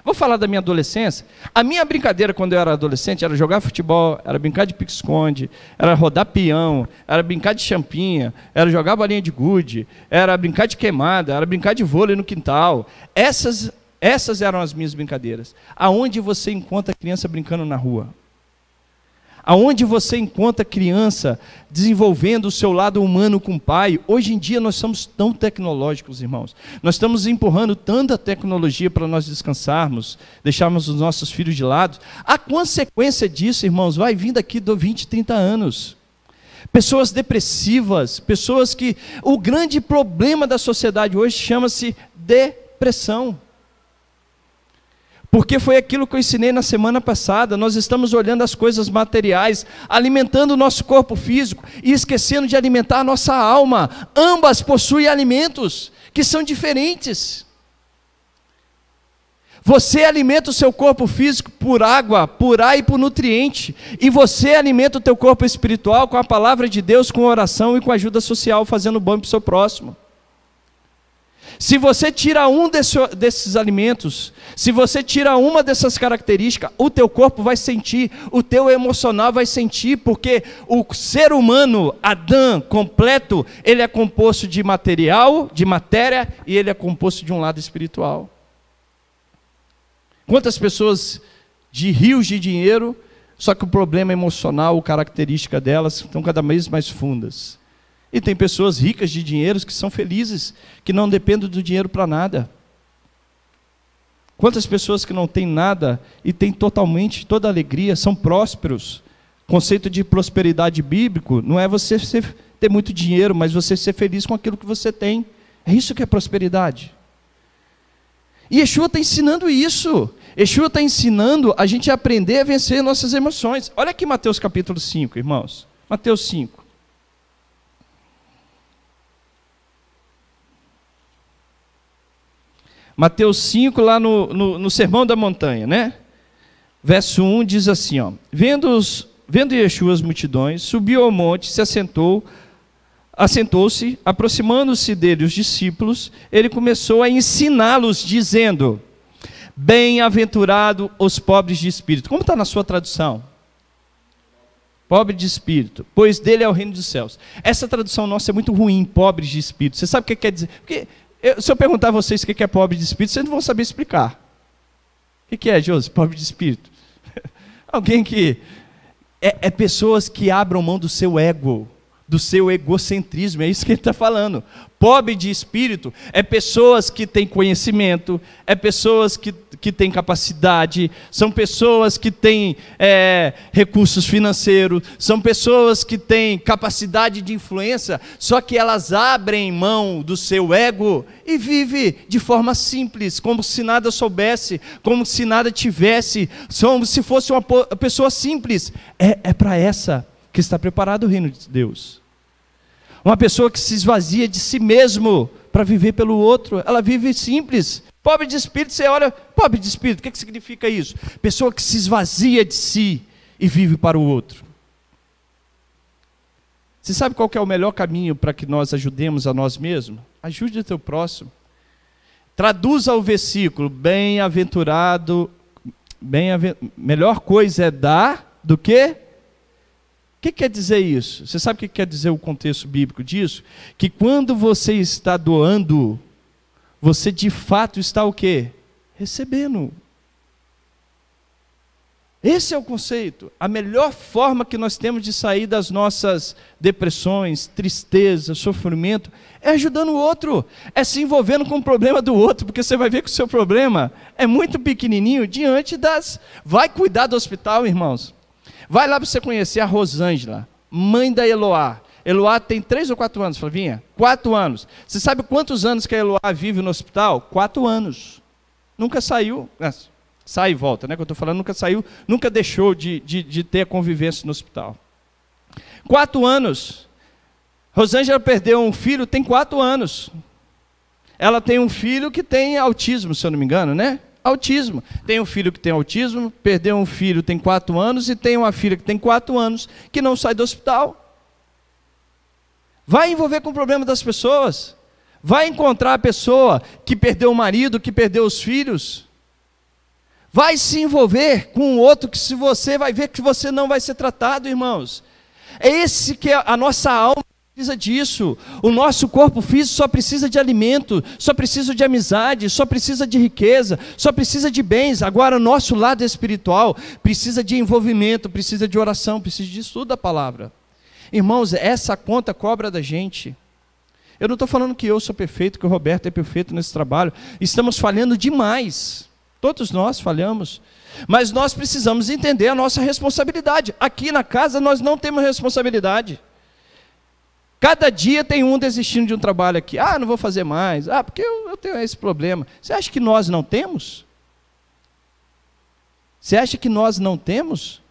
Vou falar da minha adolescência. A minha brincadeira quando eu era adolescente era jogar futebol, era brincar de pique-esconde, era rodar peão, era brincar de champinha, era jogar bolinha de gude, era brincar de queimada, era brincar de vôlei no quintal. Essas, essas eram as minhas brincadeiras. Aonde você encontra criança brincando na rua? aonde você encontra criança desenvolvendo o seu lado humano com o pai. Hoje em dia nós somos tão tecnológicos, irmãos. Nós estamos empurrando tanta tecnologia para nós descansarmos, deixarmos os nossos filhos de lado. A consequência disso, irmãos, vai vindo aqui do 20, 30 anos. Pessoas depressivas, pessoas que o grande problema da sociedade hoje chama-se depressão. Porque foi aquilo que eu ensinei na semana passada. Nós estamos olhando as coisas materiais, alimentando o nosso corpo físico e esquecendo de alimentar a nossa alma. Ambas possuem alimentos que são diferentes. Você alimenta o seu corpo físico por água, por ar e por nutriente, e você alimenta o teu corpo espiritual com a palavra de Deus, com oração e com ajuda social, fazendo bom para o seu próximo. Se você tira um desse, desses alimentos, se você tira uma dessas características, o teu corpo vai sentir, o teu emocional vai sentir, porque o ser humano, Adão completo, ele é composto de material, de matéria e ele é composto de um lado espiritual. Quantas pessoas de rios de dinheiro, só que o problema emocional, característica delas, estão cada vez mais fundas. E tem pessoas ricas de dinheiro que são felizes, que não dependem do dinheiro para nada. Quantas pessoas que não têm nada e têm totalmente toda alegria, são prósperos. conceito de prosperidade bíblico não é você ter muito dinheiro, mas você ser feliz com aquilo que você tem. É isso que é prosperidade. E Yeshua está ensinando isso. Yeshua está ensinando a gente a aprender a vencer nossas emoções. Olha aqui Mateus capítulo 5, irmãos. Mateus 5. Mateus 5, lá no, no, no Sermão da Montanha, né? Verso 1 diz assim: ó, vendo, os, vendo Yeshua as multidões, subiu ao monte, se assentou, assentou-se, aproximando-se dele os discípulos, ele começou a ensiná-los, dizendo: Bem-aventurado os pobres de espírito. Como está na sua tradução? Pobre de espírito, pois dele é o reino dos céus. Essa tradução nossa é muito ruim, pobres de espírito. Você sabe o que quer dizer? Porque eu, se eu perguntar a vocês o que é pobre de espírito, vocês não vão saber explicar. O que é, Josi, pobre de espírito? Alguém que. É, é pessoas que abram mão do seu ego do seu egocentrismo. É isso que ele está falando. Pobre de espírito é pessoas que têm conhecimento, é pessoas que, que têm capacidade, são pessoas que têm é, recursos financeiros, são pessoas que têm capacidade de influência, só que elas abrem mão do seu ego e vive de forma simples, como se nada soubesse, como se nada tivesse, como se fosse uma pessoa simples. É, é para essa que está preparado o reino de Deus. Uma pessoa que se esvazia de si mesmo para viver pelo outro, ela vive simples. Pobre de espírito, você olha, pobre de espírito, o que, que significa isso? Pessoa que se esvazia de si e vive para o outro. Você sabe qual é o melhor caminho para que nós ajudemos a nós mesmos? Ajude o teu próximo. Traduza o versículo: bem-aventurado, bem melhor coisa é dar do que o que quer dizer isso? Você sabe o que quer dizer o contexto bíblico disso? Que quando você está doando, você de fato está o quê? Recebendo. Esse é o conceito. A melhor forma que nós temos de sair das nossas depressões, tristeza, sofrimento, é ajudando o outro, é se envolvendo com o problema do outro, porque você vai ver que o seu problema é muito pequenininho diante das. Vai cuidar do hospital, irmãos. Vai lá para você conhecer a Rosângela, mãe da Eloá. Eloá tem três ou quatro anos, Flavinha? Quatro anos. Você sabe quantos anos que a Eloá vive no hospital? Quatro anos. Nunca saiu. sai e volta, né? Que eu estou falando, nunca saiu, nunca deixou de, de, de ter a convivência no hospital. Quatro anos. Rosângela perdeu um filho, tem quatro anos. Ela tem um filho que tem autismo, se eu não me engano, né? autismo. Tem um filho que tem autismo, perdeu um filho, tem quatro anos, e tem uma filha que tem quatro anos, que não sai do hospital. Vai envolver com o problema das pessoas. Vai encontrar a pessoa que perdeu o marido, que perdeu os filhos. Vai se envolver com o outro que se você vai ver que você não vai ser tratado, irmãos. É esse que é a nossa alma precisa disso. O nosso corpo físico só precisa de alimento, só precisa de amizade, só precisa de riqueza, só precisa de bens. Agora, nosso lado espiritual precisa de envolvimento, precisa de oração, precisa de estudo da palavra. Irmãos, essa conta cobra da gente. Eu não estou falando que eu sou perfeito, que o Roberto é perfeito nesse trabalho. Estamos falhando demais. Todos nós falhamos. Mas nós precisamos entender a nossa responsabilidade. Aqui na casa nós não temos responsabilidade. Cada dia tem um desistindo de um trabalho aqui. Ah, não vou fazer mais. Ah, porque eu, eu tenho esse problema. Você acha que nós não temos? Você acha que nós não temos?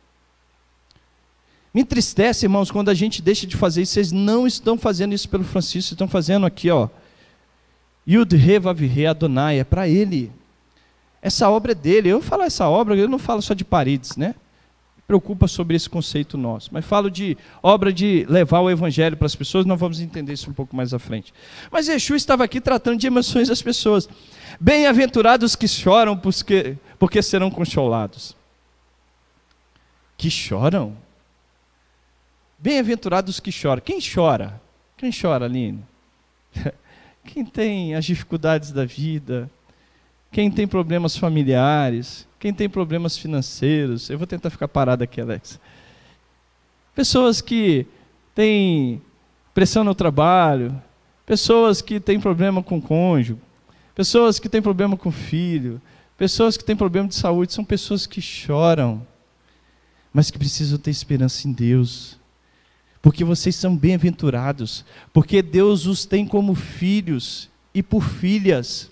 Me entristece, irmãos, quando a gente deixa de fazer isso. Vocês não estão fazendo isso pelo Francisco, estão fazendo aqui, ó. Yudhe Revavire Adonai, é para ele. Essa obra é dele. Eu falo essa obra, eu não falo só de paredes, né? preocupa sobre esse conceito nosso. Mas falo de obra de levar o evangelho para as pessoas, nós vamos entender isso um pouco mais à frente. Mas Exu estava aqui tratando de emoções das pessoas. Bem-aventurados que choram, porque, porque serão consolados. Que choram? Bem-aventurados que choram. Quem chora? Quem chora, Aline? Quem tem as dificuldades da vida? Quem tem problemas familiares? Quem tem problemas financeiros, eu vou tentar ficar parado aqui, Alex. Pessoas que têm pressão no trabalho, pessoas que têm problema com o cônjuge, pessoas que têm problema com o filho, pessoas que têm problema de saúde, são pessoas que choram, mas que precisam ter esperança em Deus porque vocês são bem-aventurados, porque Deus os tem como filhos e por filhas.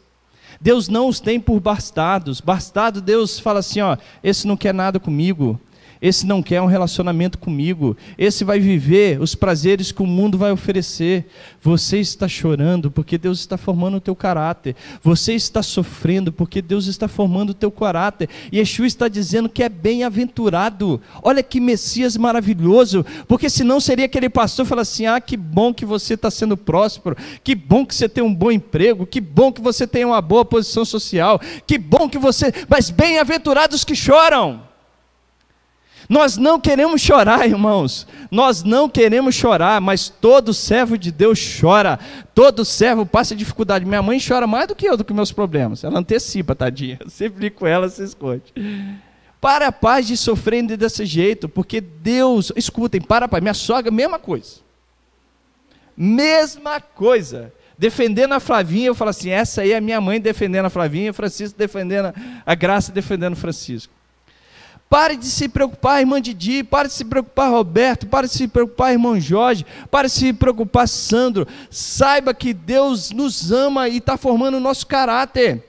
Deus não os tem por bastados. Bastado, Deus fala assim: ó, esse não quer nada comigo. Esse não quer um relacionamento comigo. Esse vai viver os prazeres que o mundo vai oferecer. Você está chorando porque Deus está formando o teu caráter. Você está sofrendo porque Deus está formando o teu caráter. E Yeshua está dizendo que é bem-aventurado. Olha que Messias maravilhoso. Porque senão seria aquele pastor falar assim: ah, que bom que você está sendo próspero. Que bom que você tem um bom emprego. Que bom que você tem uma boa posição social. Que bom que você. Mas bem-aventurados que choram. Nós não queremos chorar, irmãos. Nós não queremos chorar, mas todo servo de Deus chora. Todo servo passa dificuldade. Minha mãe chora mais do que eu, do que meus problemas. Ela antecipa, tadinha. sempre com ela, se esconde. Para a paz de sofrer desse jeito, porque Deus. Escutem, para a paz. Minha sogra, mesma coisa. Mesma coisa. Defendendo a Flavinha, eu falo assim: essa aí é minha mãe defendendo a Flavinha, Francisco defendendo a Graça defendendo Francisco. Pare de se preocupar, irmã Didi, pare de se preocupar, Roberto, pare de se preocupar, irmão Jorge, pare de se preocupar, Sandro. Saiba que Deus nos ama e está formando o nosso caráter.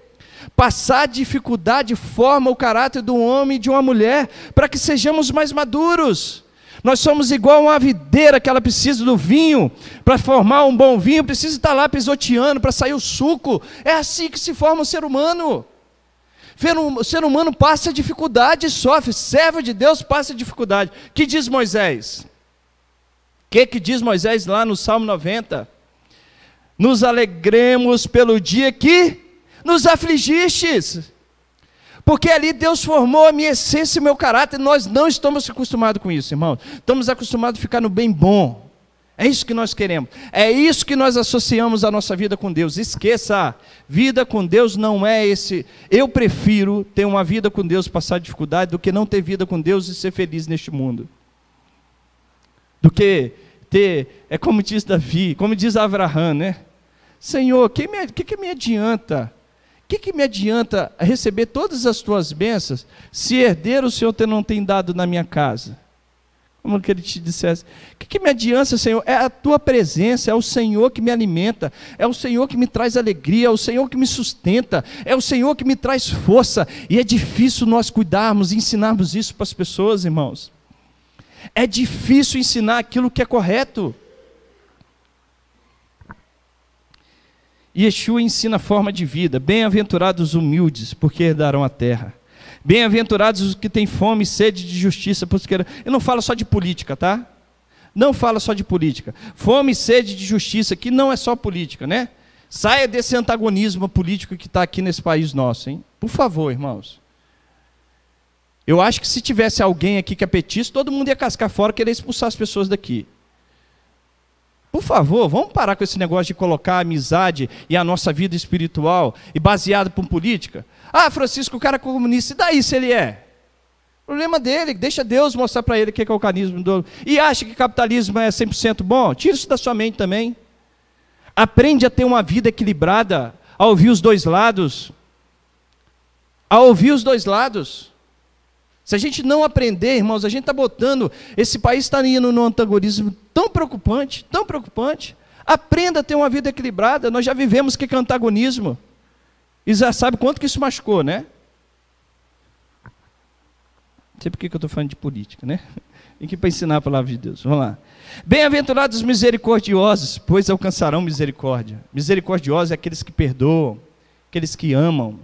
Passar dificuldade forma o caráter do homem e de uma mulher, para que sejamos mais maduros. Nós somos igual uma videira que ela precisa do vinho, para formar um bom vinho, precisa estar lá pisoteando para sair o suco. É assim que se forma o ser humano. O ser humano passa dificuldade e sofre. Servo de Deus passa dificuldade. que diz Moisés? O que, que diz Moisés lá no Salmo 90? Nos alegremos pelo dia que nos afligistes. Porque ali Deus formou a minha essência e o meu caráter. Nós não estamos acostumados com isso, irmão. Estamos acostumados a ficar no bem bom. É isso que nós queremos. É isso que nós associamos à nossa vida com Deus. Esqueça, ah, vida com Deus não é esse. Eu prefiro ter uma vida com Deus, passar dificuldade, do que não ter vida com Deus e ser feliz neste mundo. Do que ter, é como diz Davi, como diz Abraão, né? Senhor, o que, que, que, me adianta? O que, que me adianta receber todas as tuas bênçãos se herdeiro o Senhor não tem dado na minha casa? como que ele te dissesse: O que, que, me adianta, Senhor? É a tua presença, é o Senhor que me alimenta, é o Senhor que me traz alegria, é o Senhor que me sustenta, é o Senhor que me traz força. E é difícil nós cuidarmos e ensinarmos isso para as pessoas, irmãos. É difícil ensinar aquilo que é correto. Yeshua ensina a forma de vida: bem-aventurados os humildes, porque herdarão a terra. Bem-aventurados os que têm fome e sede de justiça, eu não falo só de política, tá? Não fala só de política. Fome e sede de justiça, que não é só política, né? Saia desse antagonismo político que está aqui nesse país nosso, hein? Por favor, irmãos. Eu acho que se tivesse alguém aqui que é petista, todo mundo ia cascar fora querer expulsar as pessoas daqui. Por favor, vamos parar com esse negócio de colocar a amizade e a nossa vida espiritual e baseado por política. Ah, Francisco, o cara é comunista, e daí se ele é? Problema dele, deixa Deus mostrar para ele o que é o canismo do. E acha que capitalismo é 100% bom? Tira isso da sua mente também. Aprende a ter uma vida equilibrada, a ouvir os dois lados. A ouvir os dois lados. Se a gente não aprender, irmãos, a gente está botando. Esse país está indo num antagonismo tão preocupante, tão preocupante. Aprenda a ter uma vida equilibrada. Nós já vivemos que é antagonismo. E já sabe quanto que isso machucou, né? Não sei por que eu estou falando de política, né? Tem que para ensinar a palavra de Deus. Vamos lá. Bem-aventurados os misericordiosos, pois alcançarão misericórdia. Misericordiosos é aqueles que perdoam, aqueles que amam.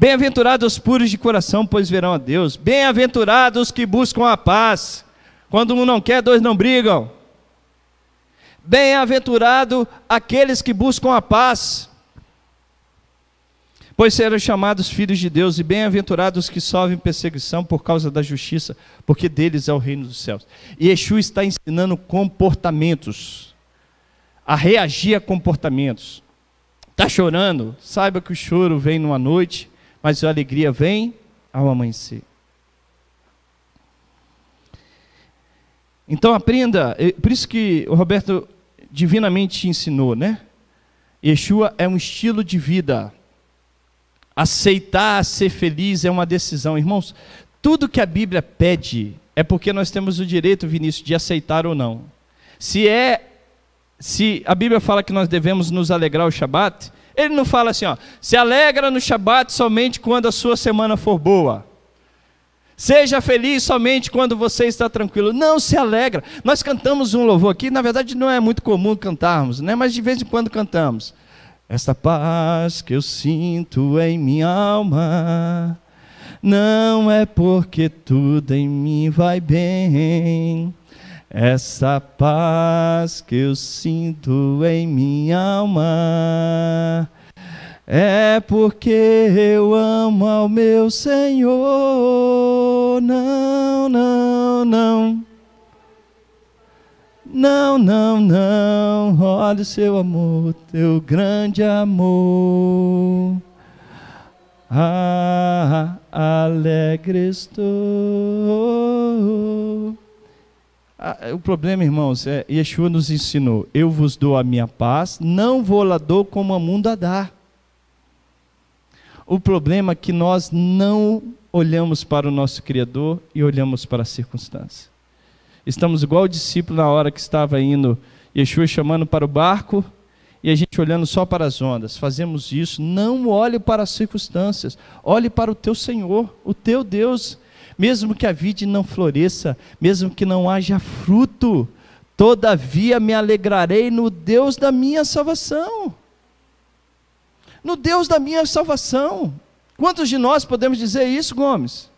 Bem-aventurados os puros de coração, pois verão a Deus. Bem-aventurados os que buscam a paz. Quando um não quer, dois não brigam. Bem-aventurado aqueles que buscam a paz pois serão chamados filhos de Deus, e bem-aventurados que sofrem perseguição por causa da justiça, porque deles é o reino dos céus. E Yeshua está ensinando comportamentos, a reagir a comportamentos. Está chorando? Saiba que o choro vem numa noite, mas a alegria vem ao amanhecer. Então aprenda, por isso que o Roberto divinamente ensinou, né? Yeshua é um estilo de vida aceitar ser feliz é uma decisão. Irmãos, tudo que a Bíblia pede é porque nós temos o direito, Vinícius, de aceitar ou não. Se é se a Bíblia fala que nós devemos nos alegrar o Shabat, ele não fala assim, ó, se alegra no Shabat somente quando a sua semana for boa. Seja feliz somente quando você está tranquilo. Não se alegra. Nós cantamos um louvor aqui, na verdade não é muito comum cantarmos, né? mas de vez em quando cantamos. Esta paz que eu sinto é em minha alma não é porque tudo em mim vai bem. Essa paz que eu sinto é em minha alma é porque eu amo ao meu Senhor. Não, não, não. Não, não, não, olha o seu amor, teu grande amor. Ah, alegre estou. Ah, o problema, irmãos, é Yeshua nos ensinou: eu vos dou a minha paz, não vou lá dou como a mundo a dá. O problema é que nós não olhamos para o nosso Criador e olhamos para a circunstância. Estamos igual o discípulo na hora que estava indo, Yeshua chamando para o barco e a gente olhando só para as ondas. Fazemos isso, não olhe para as circunstâncias, olhe para o teu Senhor, o teu Deus. Mesmo que a vide não floresça, mesmo que não haja fruto, todavia me alegrarei no Deus da minha salvação. No Deus da minha salvação. Quantos de nós podemos dizer isso, Gomes?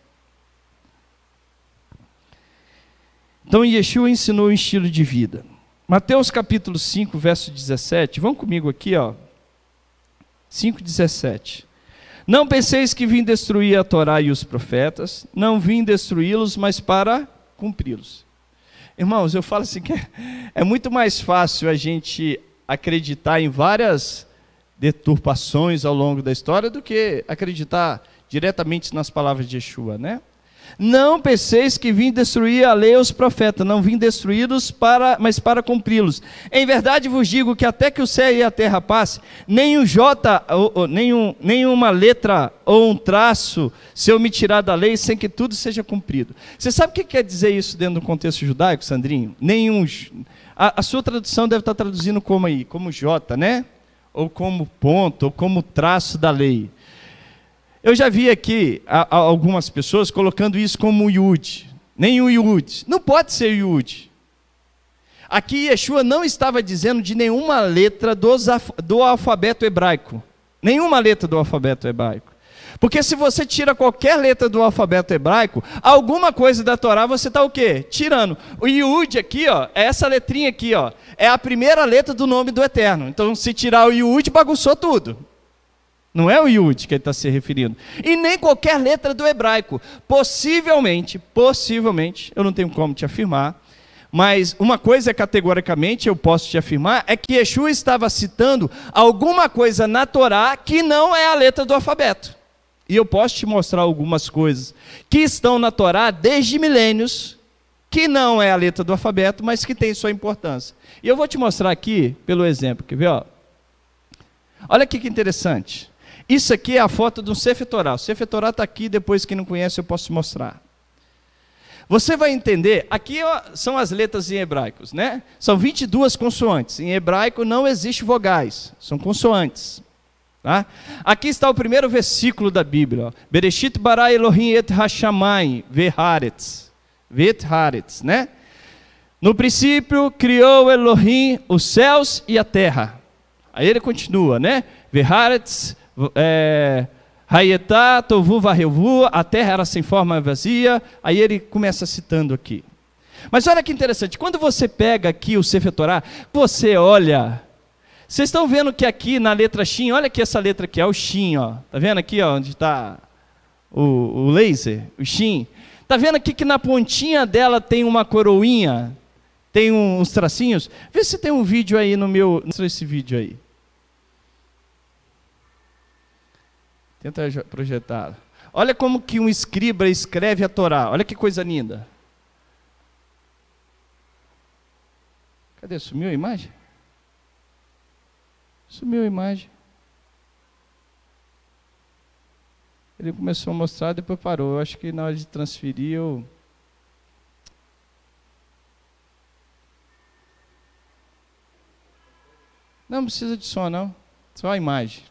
Então Yeshua ensinou um estilo de vida. Mateus capítulo 5, verso 17. Vão comigo aqui, ó. 17. Não penseis que vim destruir a Torá e os profetas, não vim destruí-los, mas para cumpri-los. Irmãos, eu falo assim que é, é muito mais fácil a gente acreditar em várias deturpações ao longo da história do que acreditar diretamente nas palavras de Yeshua, né? Não penseis que vim destruir a lei aos profetas, não vim destruí-los, para, mas para cumpri-los. Em verdade vos digo que até que o céu e a terra passe, nem um jota, ou, ou, nenhum, nenhuma letra ou um traço se eu me tirar da lei, sem que tudo seja cumprido. Você sabe o que quer dizer isso dentro do contexto judaico, Sandrinho? Nenhum. A, a sua tradução deve estar traduzindo como aí, como jota, né? Ou como ponto, ou como traço da lei. Eu já vi aqui a, a algumas pessoas colocando isso como Yud. Nem o Yud. Não pode ser Yud. Aqui Yeshua não estava dizendo de nenhuma letra dos, do alfabeto hebraico. Nenhuma letra do alfabeto hebraico. Porque se você tira qualquer letra do alfabeto hebraico, alguma coisa da Torá você está o quê? Tirando. O Yud aqui, ó, é essa letrinha aqui, ó, é a primeira letra do nome do Eterno. Então, se tirar o Yud, bagunçou tudo. Não é o Yud que ele está se referindo. E nem qualquer letra do hebraico. Possivelmente, possivelmente, eu não tenho como te afirmar, mas uma coisa categoricamente eu posso te afirmar é que Yeshua estava citando alguma coisa na Torá que não é a letra do alfabeto. E eu posso te mostrar algumas coisas que estão na Torá desde milênios, que não é a letra do alfabeto, mas que tem sua importância. E eu vou te mostrar aqui pelo exemplo, quer ver? Ó. Olha aqui que interessante. Isso aqui é a foto de um Cefetorá. O Cefetorá está aqui, depois quem não conhece eu posso mostrar. Você vai entender, aqui são as letras em hebraicos, né? São 22 consoantes. Em hebraico não existe vogais, são consoantes. Tá? Aqui está o primeiro versículo da Bíblia. Bereshit bara Elohim et hashamayim veharetz. Vetharetz, né? No princípio criou Elohim os céus e a terra. Aí ele continua, né? Veharetz é, Hayetá, Tovu, Varrevu, a terra era sem forma vazia. Aí ele começa citando aqui. Mas olha que interessante, quando você pega aqui o sefetorá, você olha. Vocês estão vendo que aqui na letra Shin, olha que essa letra aqui, é o Shin, ó. Tá vendo aqui, ó, onde está o, o laser, o Shin? Tá vendo aqui que na pontinha dela tem uma coroinha, tem um, uns tracinhos? Vê se tem um vídeo aí no meu, mostra esse vídeo aí. Tenta projetar. Olha como que um escriba escreve a Torá. Olha que coisa linda. Cadê? Sumiu a imagem? Sumiu a imagem. Ele começou a mostrar, depois parou. Eu acho que na hora de transferir eu. Não precisa de som, não. Só a imagem.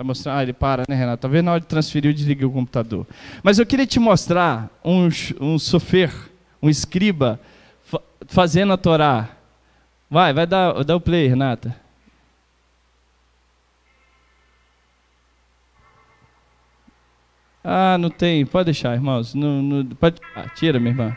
Para mostrando ah, ele para, né, Renato? Talvez tá na hora de transferir eu desliguei o computador. Mas eu queria te mostrar um, um sofer, um escriba, fazendo a Torá. Vai, vai dar, dar o play, Renata. Ah, não tem. Pode deixar, irmãos. Não, não pode... Ah, tira, minha irmã.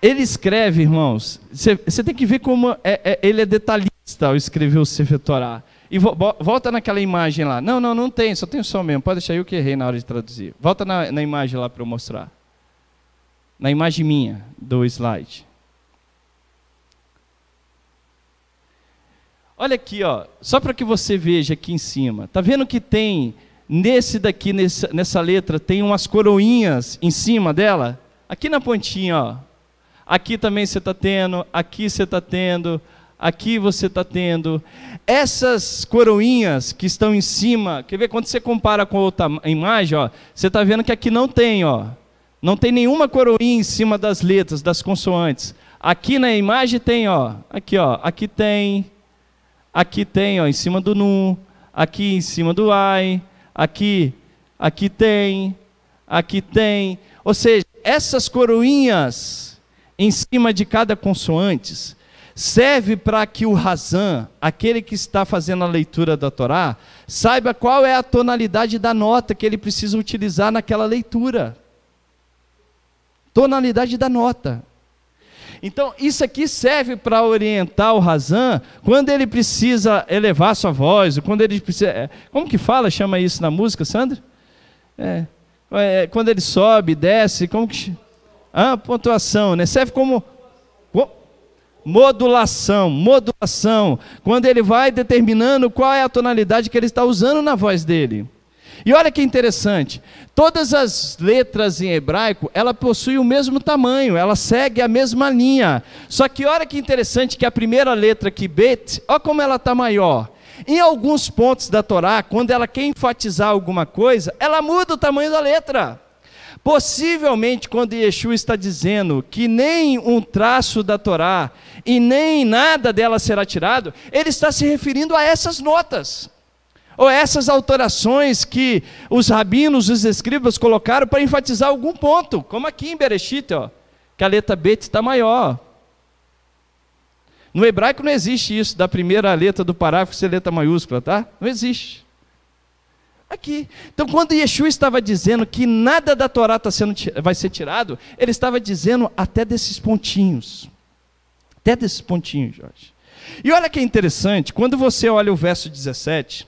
Ele escreve, irmãos. Você tem que ver como é, é, ele é detalhista ao escrever o Sefer Torá. E vo volta naquela imagem lá. Não, não, não tem, só tem o som mesmo. Pode deixar eu que errei na hora de traduzir. Volta na, na imagem lá para eu mostrar. Na imagem minha, do slide. Olha aqui, ó, só para que você veja aqui em cima. Tá vendo que tem nesse daqui nessa, nessa letra tem umas coroinhas em cima dela? Aqui na pontinha, ó. Aqui também você está tendo, aqui você está tendo, aqui você está tendo. Essas coroinhas que estão em cima, quer ver quando você compara com outra imagem, ó, você está vendo que aqui não tem, ó, não tem nenhuma coroinha em cima das letras, das consoantes. Aqui na imagem tem, ó, aqui, ó, aqui tem, aqui tem, ó, em cima do nu, aqui em cima do ai, aqui, aqui tem, aqui tem. Ou seja, essas coroinhas em cima de cada consoantes serve para que o Razan, aquele que está fazendo a leitura da Torá, saiba qual é a tonalidade da nota que ele precisa utilizar naquela leitura. Tonalidade da nota. Então, isso aqui serve para orientar o Razan quando ele precisa elevar sua voz, quando ele precisa. É, como que fala? Chama isso na música, Sandra? É. é quando ele sobe, desce, como que. Ah, pontuação, né? Serve como modulação, modulação, quando ele vai determinando qual é a tonalidade que ele está usando na voz dele. E olha que interessante, todas as letras em hebraico, ela possui o mesmo tamanho, ela segue a mesma linha. Só que olha que interessante que a primeira letra que Bet, olha como ela está maior. Em alguns pontos da Torá, quando ela quer enfatizar alguma coisa, ela muda o tamanho da letra. Possivelmente, quando Yeshua está dizendo que nem um traço da Torá e nem nada dela será tirado, ele está se referindo a essas notas, ou essas alterações que os rabinos, os escribas colocaram para enfatizar algum ponto, como aqui em Bereshit, ó, que a letra Bet está maior. No hebraico não existe isso, da primeira letra do parágrafo ser letra maiúscula, tá? Não existe aqui. Então, quando Yeshua estava dizendo que nada da Torá tá sendo, vai ser tirado, ele estava dizendo até desses pontinhos. Até desses pontinhos, Jorge. E olha que é interessante, quando você olha o verso 17,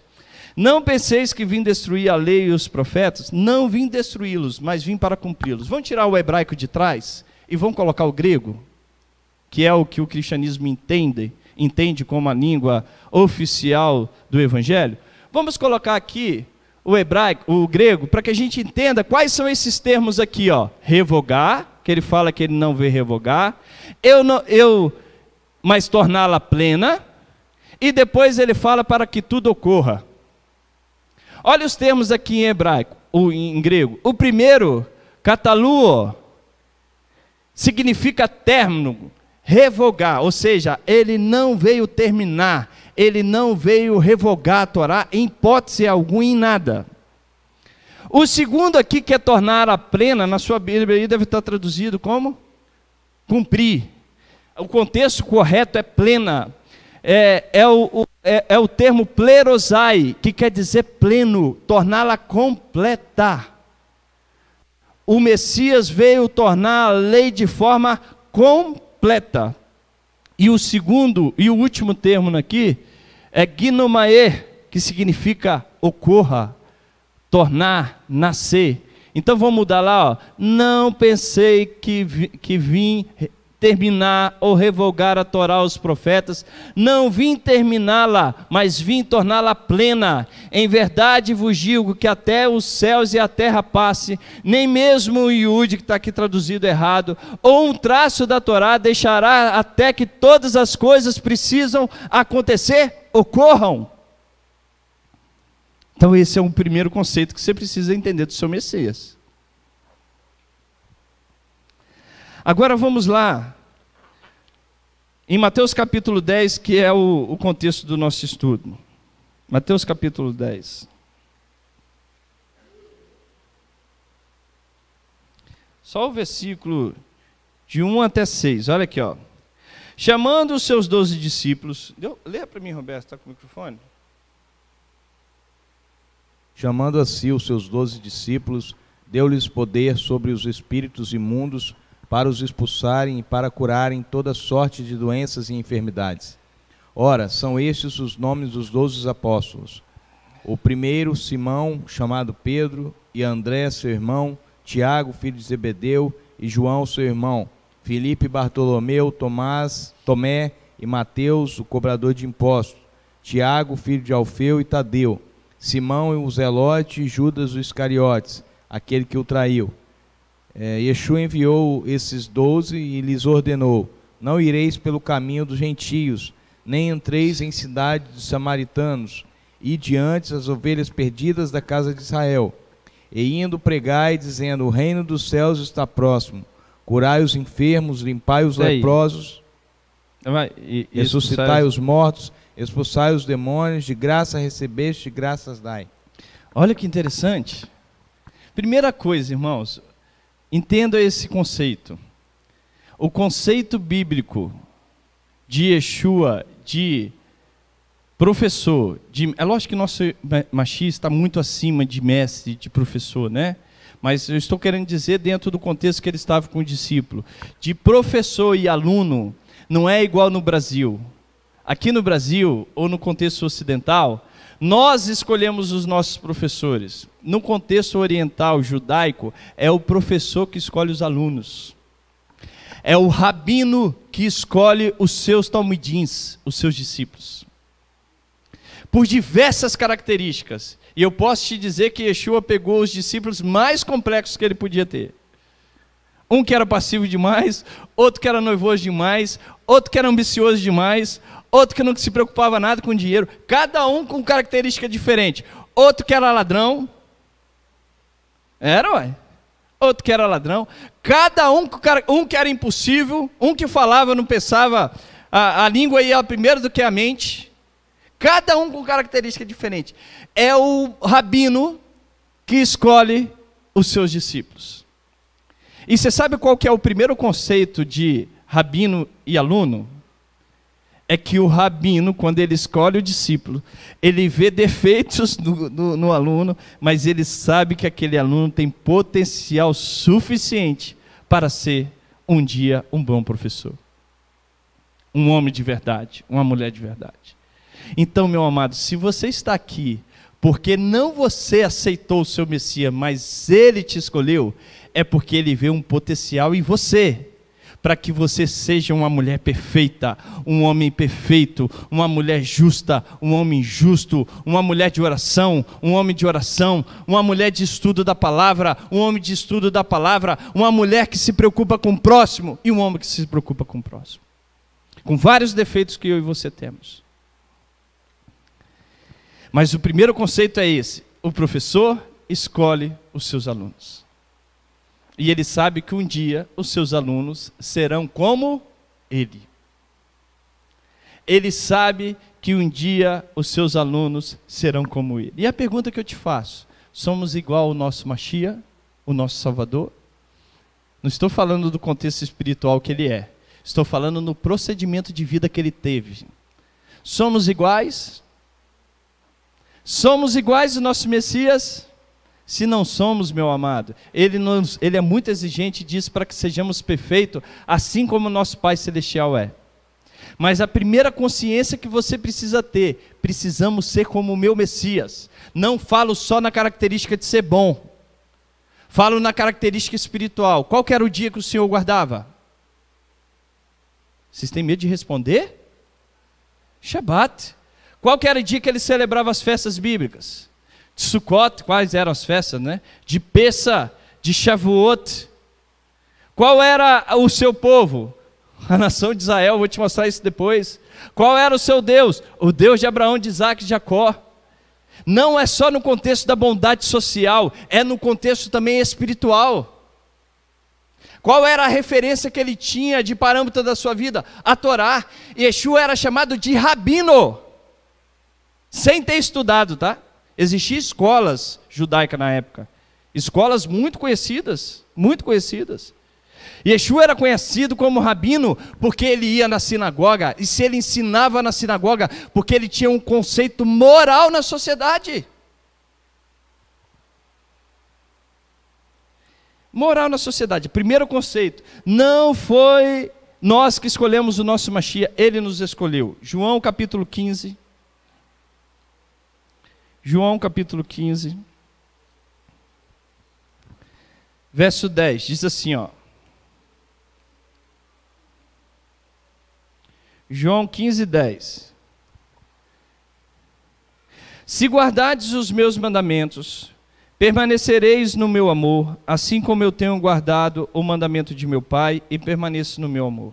não penseis que vim destruir a lei e os profetas, não vim destruí-los, mas vim para cumpri-los. Vão tirar o hebraico de trás e vão colocar o grego, que é o que o cristianismo entende, entende como a língua oficial do evangelho. Vamos colocar aqui o hebraico, o grego, para que a gente entenda quais são esses termos aqui, ó. Revogar, que ele fala que ele não vê revogar. Eu não, eu mas torná-la plena. E depois ele fala para que tudo ocorra. Olha os termos aqui em hebraico, ou em grego. O primeiro, cataluo, significa término, revogar, ou seja, ele não veio terminar, ele não veio revogar a Torá em hipótese alguma, em nada. O segundo aqui, que é tornar a plena, na sua Bíblia aí deve estar traduzido como cumprir. O contexto correto é plena. É, é, o, é, é o termo plerosai, que quer dizer pleno, torná-la completa. O Messias veio tornar a lei de forma completa. E o segundo e o último termo aqui é gnomae, que significa ocorra, tornar, nascer. Então vamos mudar lá, ó. Não pensei que, vi, que vim terminar ou revogar a Torá aos profetas, não vim terminá-la, mas vim torná-la plena. Em verdade vos digo que até os céus e a terra passe, nem mesmo o Iude, que está aqui traduzido errado, ou um traço da Torá deixará até que todas as coisas precisam acontecer, ocorram. Então, esse é um primeiro conceito que você precisa entender do seu Messias. Agora vamos lá. Em Mateus capítulo 10, que é o, o contexto do nosso estudo. Mateus capítulo 10. Só o versículo de 1 até 6. Olha aqui, ó. Chamando os seus doze discípulos. Deu, para mim, Roberto, está com o microfone? Chamando a si os seus doze discípulos, deu-lhes poder sobre os espíritos imundos para os expulsarem e para curarem toda sorte de doenças e enfermidades. Ora, são estes os nomes dos doze apóstolos. O primeiro, Simão, chamado Pedro, e André, seu irmão, Tiago, filho de Zebedeu, e João, seu irmão, Filipe, Bartolomeu, Tomás, Tomé e Mateus, o cobrador de impostos, Tiago, filho de Alfeu e Tadeu, Simão e o Zelote e Judas, o Iscariotes, aquele que o traiu. É, Yeshua enviou esses doze e lhes ordenou: Não ireis pelo caminho dos gentios, nem entreis em cidade dos samaritanos, e diante as ovelhas perdidas da casa de Israel. E indo pregai, dizendo: O reino dos céus está próximo. Curai os enfermos, limpai os leprosos, então ressuscitai os... os mortos, expulsai os demônios. De graça recebeste, de graças dai. Olha que interessante. Primeira coisa, irmãos, Entenda esse conceito. O conceito bíblico de Yeshua, de professor, de... é lógico que nosso machista está muito acima de mestre, de professor, né? Mas eu estou querendo dizer, dentro do contexto que ele estava com o discípulo, de professor e aluno, não é igual no Brasil. Aqui no Brasil, ou no contexto ocidental, nós escolhemos os nossos professores. No contexto oriental judaico, é o professor que escolhe os alunos. É o rabino que escolhe os seus talmudins, os seus discípulos. Por diversas características. E eu posso te dizer que Yeshua pegou os discípulos mais complexos que ele podia ter. Um que era passivo demais, outro que era noivoso demais, outro que era ambicioso demais, outro que não se preocupava nada com dinheiro, cada um com característica diferente. Outro que era ladrão, era, ué. Outro que era ladrão, cada um com um que era impossível, um que falava, não pensava, a, a língua ia primeiro do que a mente. Cada um com característica diferente. É o rabino que escolhe os seus discípulos. E você sabe qual que é o primeiro conceito de rabino e aluno? é que o rabino, quando ele escolhe o discípulo, ele vê defeitos no, no, no aluno, mas ele sabe que aquele aluno tem potencial suficiente para ser um dia um bom professor. Um homem de verdade, uma mulher de verdade. Então, meu amado, se você está aqui porque não você aceitou o seu Messias, mas ele te escolheu, é porque ele vê um potencial em você para que você seja uma mulher perfeita, um homem perfeito, uma mulher justa, um homem justo, uma mulher de oração, um homem de oração, uma mulher de estudo da palavra, um homem de estudo da palavra, uma mulher que se preocupa com o próximo e um homem que se preocupa com o próximo. Com vários defeitos que eu e você temos. Mas o primeiro conceito é esse: o professor escolhe os seus alunos. E ele sabe que um dia os seus alunos serão como ele. Ele sabe que um dia os seus alunos serão como ele. E a pergunta que eu te faço: somos igual ao nosso Machia, o nosso Salvador? Não estou falando do contexto espiritual que ele é. Estou falando no procedimento de vida que ele teve. Somos iguais? Somos iguais ao nosso Messias? Se não somos, meu amado, ele, nos, ele é muito exigente e diz para que sejamos perfeitos, assim como nosso Pai Celestial é. Mas a primeira consciência que você precisa ter, precisamos ser como o meu Messias. Não falo só na característica de ser bom, falo na característica espiritual. Qual era o dia que o Senhor guardava? Vocês têm medo de responder? Shabat. Qual era o dia que ele celebrava as festas bíblicas? de Sukkot, quais eram as festas, né? De Pessa, de Shavuot. Qual era o seu povo? A nação de Israel, vou te mostrar isso depois. Qual era o seu Deus? O Deus de Abraão, de Isaac e de Jacó. Não é só no contexto da bondade social, é no contexto também espiritual. Qual era a referência que ele tinha de parâmetro da sua vida? A Torá. Yeshua era chamado de rabino, sem ter estudado, tá? Existiam escolas judaicas na época. Escolas muito conhecidas, muito conhecidas. Yeshua era conhecido como rabino porque ele ia na sinagoga, e se ele ensinava na sinagoga, porque ele tinha um conceito moral na sociedade. Moral na sociedade, primeiro conceito, não foi nós que escolhemos o nosso Mashiach, ele nos escolheu. João capítulo 15, João capítulo 15, verso 10, diz assim, ó. João 15, 10. Se guardardes os meus mandamentos, permanecereis no meu amor, assim como eu tenho guardado o mandamento de meu Pai e permaneço no meu amor.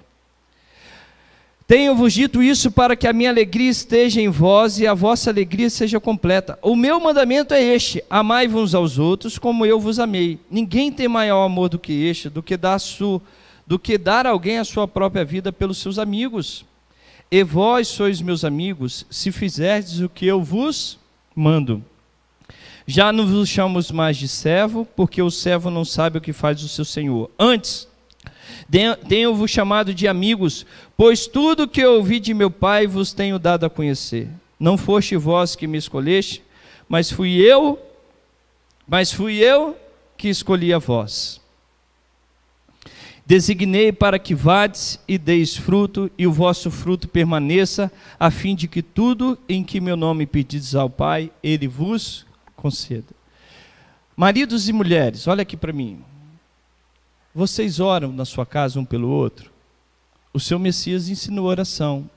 Tenho-vos dito isso para que a minha alegria esteja em vós e a vossa alegria seja completa. O meu mandamento é este: amai-vos uns aos outros como eu vos amei. Ninguém tem maior amor do que este, do que dar, su, do que dar alguém a sua própria vida pelos seus amigos. E vós sois meus amigos, se fizerdes o que eu vos mando. Já não vos chamamos mais de servo, porque o servo não sabe o que faz o seu senhor. Antes, tenho-vos chamado de amigos, pois tudo que ouvi de meu Pai vos tenho dado a conhecer. Não foste vós que me escolheste, mas fui eu, mas fui eu que escolhi a vós. Designei para que vades e deis fruto, e o vosso fruto permaneça, a fim de que tudo em que meu nome pedides ao Pai, ele vos conceda. Maridos e mulheres, olha aqui para mim. Vocês oram na sua casa um pelo outro? O seu Messias ensinou oração.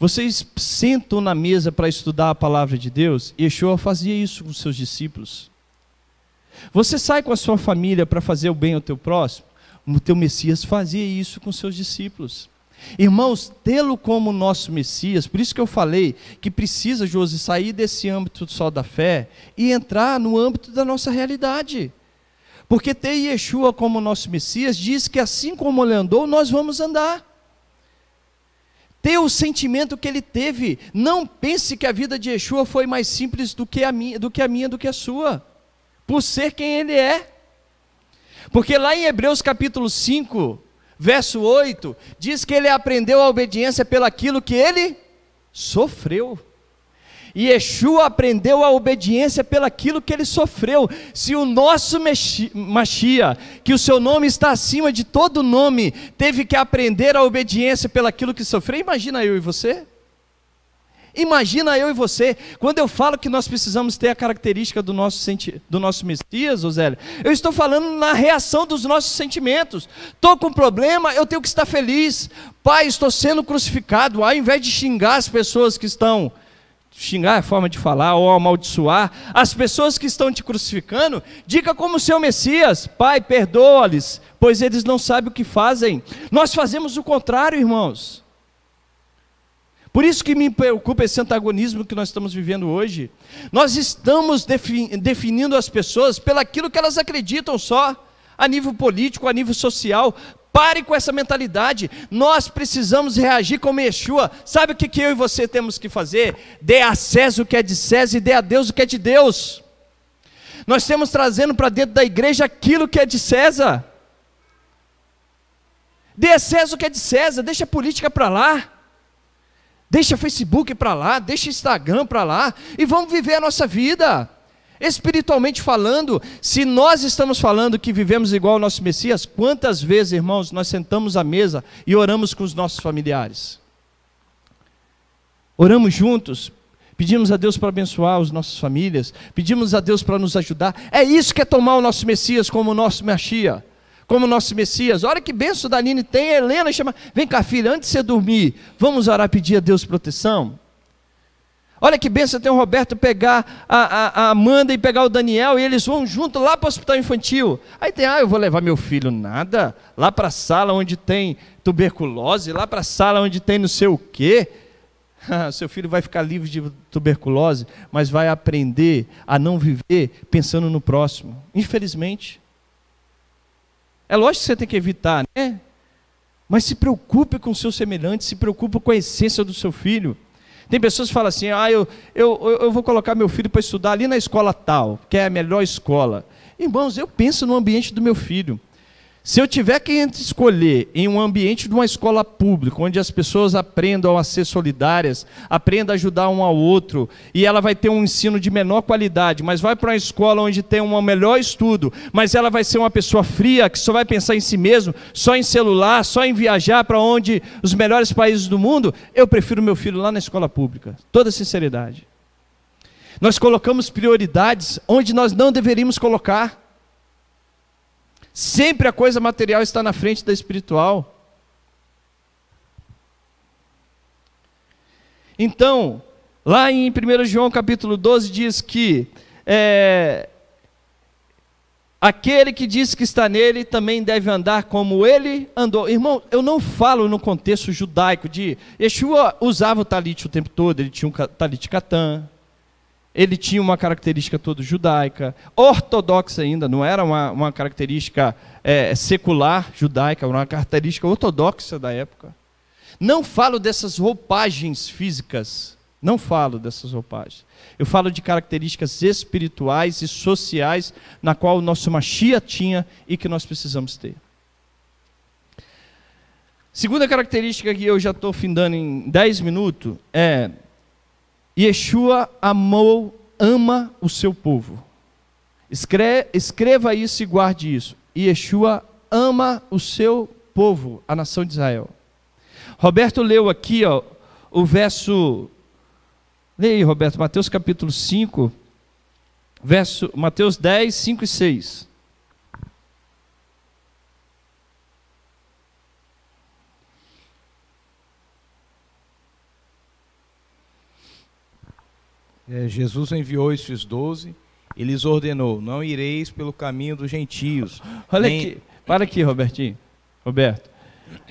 Vocês sentam na mesa para estudar a palavra de Deus? Yeshua fazia isso com seus discípulos. Você sai com a sua família para fazer o bem ao teu próximo? O teu Messias fazia isso com seus discípulos. Irmãos, tê-lo como nosso Messias, por isso que eu falei que precisa, Josi, sair desse âmbito só da fé e entrar no âmbito da nossa realidade. Porque ter Yeshua como nosso Messias diz que assim como ele andou, nós vamos andar. Ter o sentimento que ele teve. Não pense que a vida de Yeshua foi mais simples do que a minha, do que a, minha, do que a sua. Por ser quem ele é. Porque lá em Hebreus capítulo 5, verso 8, diz que ele aprendeu a obediência pelaquilo que ele sofreu. E Yeshua aprendeu a obediência pelaquilo que ele sofreu. Se o nosso Machia, que o seu nome está acima de todo nome, teve que aprender a obediência pelaquilo que sofreu, imagina eu e você. Imagina eu e você, quando eu falo que nós precisamos ter a característica do nosso, senti do nosso Messias, Osélia, eu estou falando na reação dos nossos sentimentos. Estou com um problema, eu tenho que estar feliz. Pai, estou sendo crucificado. Ao invés de xingar as pessoas que estão xingar é forma de falar, ou amaldiçoar, as pessoas que estão te crucificando, diga como seu Messias: Pai, perdoa-lhes, pois eles não sabem o que fazem. Nós fazemos o contrário, irmãos. Por isso que me preocupa esse antagonismo que nós estamos vivendo hoje. Nós estamos definindo as pessoas pelo aquilo que elas acreditam só, a nível político, a nível social, Pare com essa mentalidade. Nós precisamos reagir como Yeshua. Sabe o que, que eu e você temos que fazer? Dê a César o que é de César e dê a Deus o que é de Deus. Nós temos trazendo para dentro da igreja aquilo que é de César. Dê a César o que é de César, deixa a política para lá. Deixa Facebook para lá, deixa Instagram para lá e vamos viver a nossa vida. Espiritualmente falando, se nós estamos falando que vivemos igual ao nosso Messias, quantas vezes, irmãos, nós sentamos à mesa e oramos com os nossos familiares? Oramos juntos, pedimos a Deus para abençoar as nossas famílias, pedimos a Deus para nos ajudar. É isso que é tomar o nosso Messias como o nosso Machia, como o nosso Messias. Olha que benção da Danine tem, a Helena chama, vem cá filha, antes de você dormir, vamos orar pedir a Deus proteção? Olha que benção tem o Roberto pegar a, a, a, Amanda e pegar o Daniel e eles vão junto lá para o hospital infantil. Aí tem, ah, eu vou levar meu filho, nada, lá para a sala onde tem tuberculose, lá para a sala onde tem não sei o quê. Seu filho vai ficar livre de tuberculose, mas vai aprender a não viver pensando no próximo. Infelizmente. É lógico que você tem que evitar, né? Mas se preocupe com o seu semelhante, se preocupe com a essência do seu filho. Tem pessoas que falam assim: ah, eu, eu, eu vou colocar meu filho para estudar ali na escola tal, que é a melhor escola. Irmãos, eu penso no ambiente do meu filho. Se eu tiver que escolher em um ambiente de uma escola pública, onde as pessoas aprendam a ser solidárias, aprendam a ajudar um ao outro, e ela vai ter um ensino de menor qualidade, mas vai para uma escola onde tem um melhor estudo, mas ela vai ser uma pessoa fria, que só vai pensar em si mesmo, só em celular, só em viajar para onde os melhores países do mundo, eu prefiro meu filho lá na escola pública. Toda sinceridade. Nós colocamos prioridades onde nós não deveríamos colocar. Sempre a coisa material está na frente da espiritual. Então, lá em 1 João capítulo 12 diz que é, aquele que diz que está nele também deve andar como ele andou. Irmão, eu não falo no contexto judaico de Yeshua usava o talite o tempo todo, ele tinha um talite catã, ele tinha uma característica toda judaica, ortodoxa ainda, não era uma, uma característica é, secular judaica, era uma característica ortodoxa da época. Não falo dessas roupagens físicas, não falo dessas roupagens. Eu falo de características espirituais e sociais na qual o nosso Machia tinha e que nós precisamos ter. Segunda característica que eu já estou findando em 10 minutos é Yeshua amou, ama o seu povo. escreva isso e guarde isso. Yeshua ama o seu povo, a nação de Israel. Roberto leu aqui ó, o verso. Leia aí, Roberto, Mateus capítulo 5, verso, Mateus 10, 5 e 6. é, Jesus enviou esses doze e lhes ordenou: Não ireis pelo caminho dos gentios. Olha nem... aqui, para aqui, Robertinho. Roberto.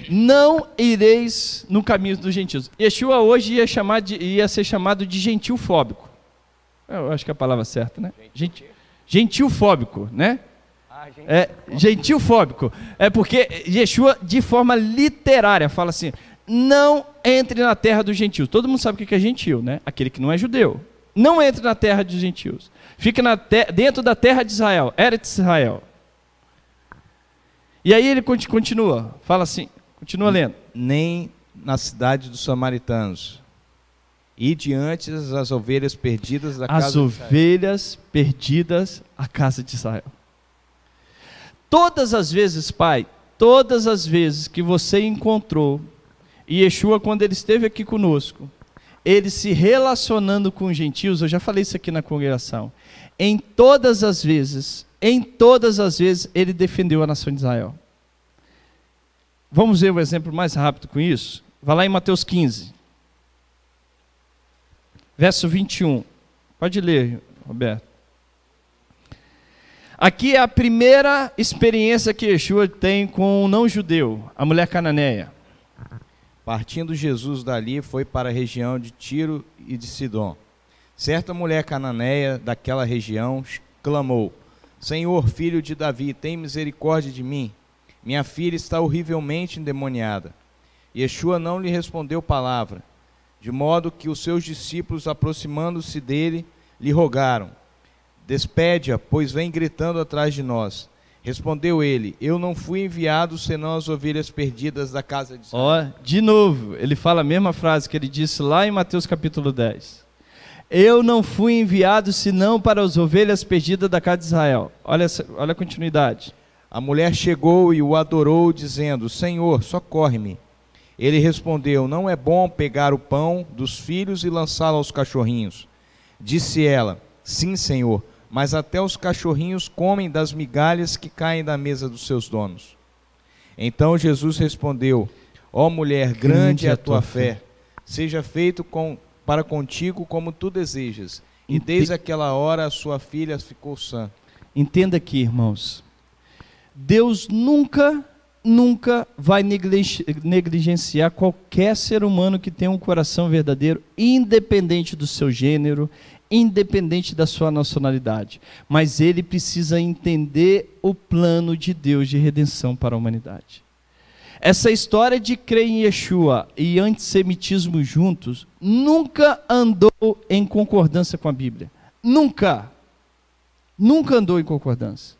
Não ireis no caminho dos gentios. Yeshua hoje ia, chamar de, ia ser chamado de gentilfóbico. É, eu acho que é a palavra certa, né? Gentil. Gentilfóbico, né? Ah, gentilfóbico. É, gentilfóbico. É porque Yeshua, de forma literária, fala assim: não entre na terra dos gentios. Todo mundo sabe o que é gentil, né? Aquele que não é judeu. Não entre na terra dos gentios. Fique te dentro da terra de Israel, de Israel. E aí ele continua, fala assim, continua lendo. Nem na cidade dos samaritanos. E diante as ovelhas perdidas da as casa de Israel. As ovelhas perdidas a casa de Israel. Todas as vezes, pai, todas as vezes que você encontrou e Yeshua quando ele esteve aqui conosco, ele se relacionando com os gentios, eu já falei isso aqui na congregação, em todas as vezes, em todas as vezes, ele defendeu a nação de Israel. Vamos ver o um exemplo mais rápido com isso? Vai lá em Mateus 15, verso 21. Pode ler, Roberto. Aqui é a primeira experiência que Yeshua tem com um não-judeu, a mulher cananeia. Partindo Jesus dali, foi para a região de Tiro e de Sidom. Certa mulher cananeia daquela região clamou: Senhor, filho de Davi, tem misericórdia de mim. Minha filha está horrivelmente endemoniada. Yeshua não lhe respondeu palavra, de modo que os seus discípulos, aproximando-se dele, lhe rogaram: Despede-a, pois vem gritando atrás de nós. Respondeu ele: Eu não fui enviado senão as ovelhas perdidas da casa de Israel. oh, de novo, ele fala a mesma frase que ele disse lá em Mateus capítulo 10. Eu não fui enviado senão para as ovelhas perdidas da casa de Israel. Olha, olha a continuidade. A mulher chegou e o adorou, dizendo: Senhor, socorre-me. Ele respondeu: Não é bom pegar o pão dos filhos e lançá-lo aos cachorrinhos. Disse ela: Sim, senhor mas até os cachorrinhos comem das migalhas que caem da mesa dos seus donos. Então Jesus respondeu: Ó oh, mulher, grande é, é a tua fé. Seja feito com, para contigo como tu desejas. E desde aquela hora a sua filha ficou sã. Entenda aqui, irmãos. Deus nunca, nunca vai negligenciar qualquer ser humano que tem um coração verdadeiro, independente do seu gênero, independente da sua nacionalidade, mas ele precisa entender o plano de Deus de redenção para a humanidade. Essa história de crer em Yeshua e antissemitismo juntos nunca andou em concordância com a Bíblia. Nunca. Nunca andou em concordância.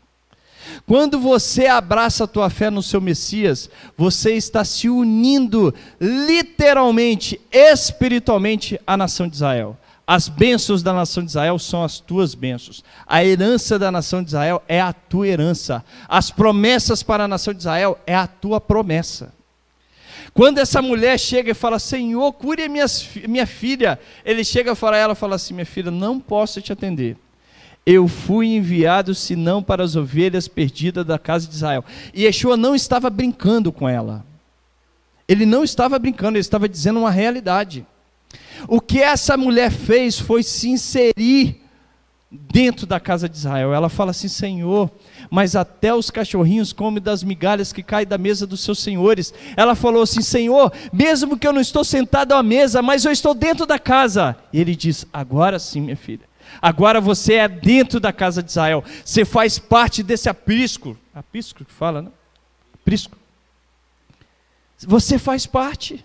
Quando você abraça a tua fé no seu Messias, você está se unindo literalmente, espiritualmente à nação de Israel. As bênçãos da nação de Israel são as tuas bênçãos. A herança da nação de Israel é a tua herança. As promessas para a nação de Israel é a tua promessa. Quando essa mulher chega e fala, Senhor, cure minha minha filha, ele chega para ela e fala assim: Minha filha, não posso te atender. Eu fui enviado senão para as ovelhas perdidas da casa de Israel. E Yeshua não estava brincando com ela. Ele não estava brincando, ele estava dizendo uma realidade. O que essa mulher fez foi se inserir dentro da casa de Israel. Ela fala assim: Senhor, mas até os cachorrinhos comem das migalhas que caem da mesa dos seus senhores. Ela falou assim: Senhor, mesmo que eu não estou sentado à mesa, mas eu estou dentro da casa. E ele diz: Agora sim, minha filha. Agora você é dentro da casa de Israel. Você faz parte desse aprisco. Aprisco que fala, né? Aprisco. Você faz parte.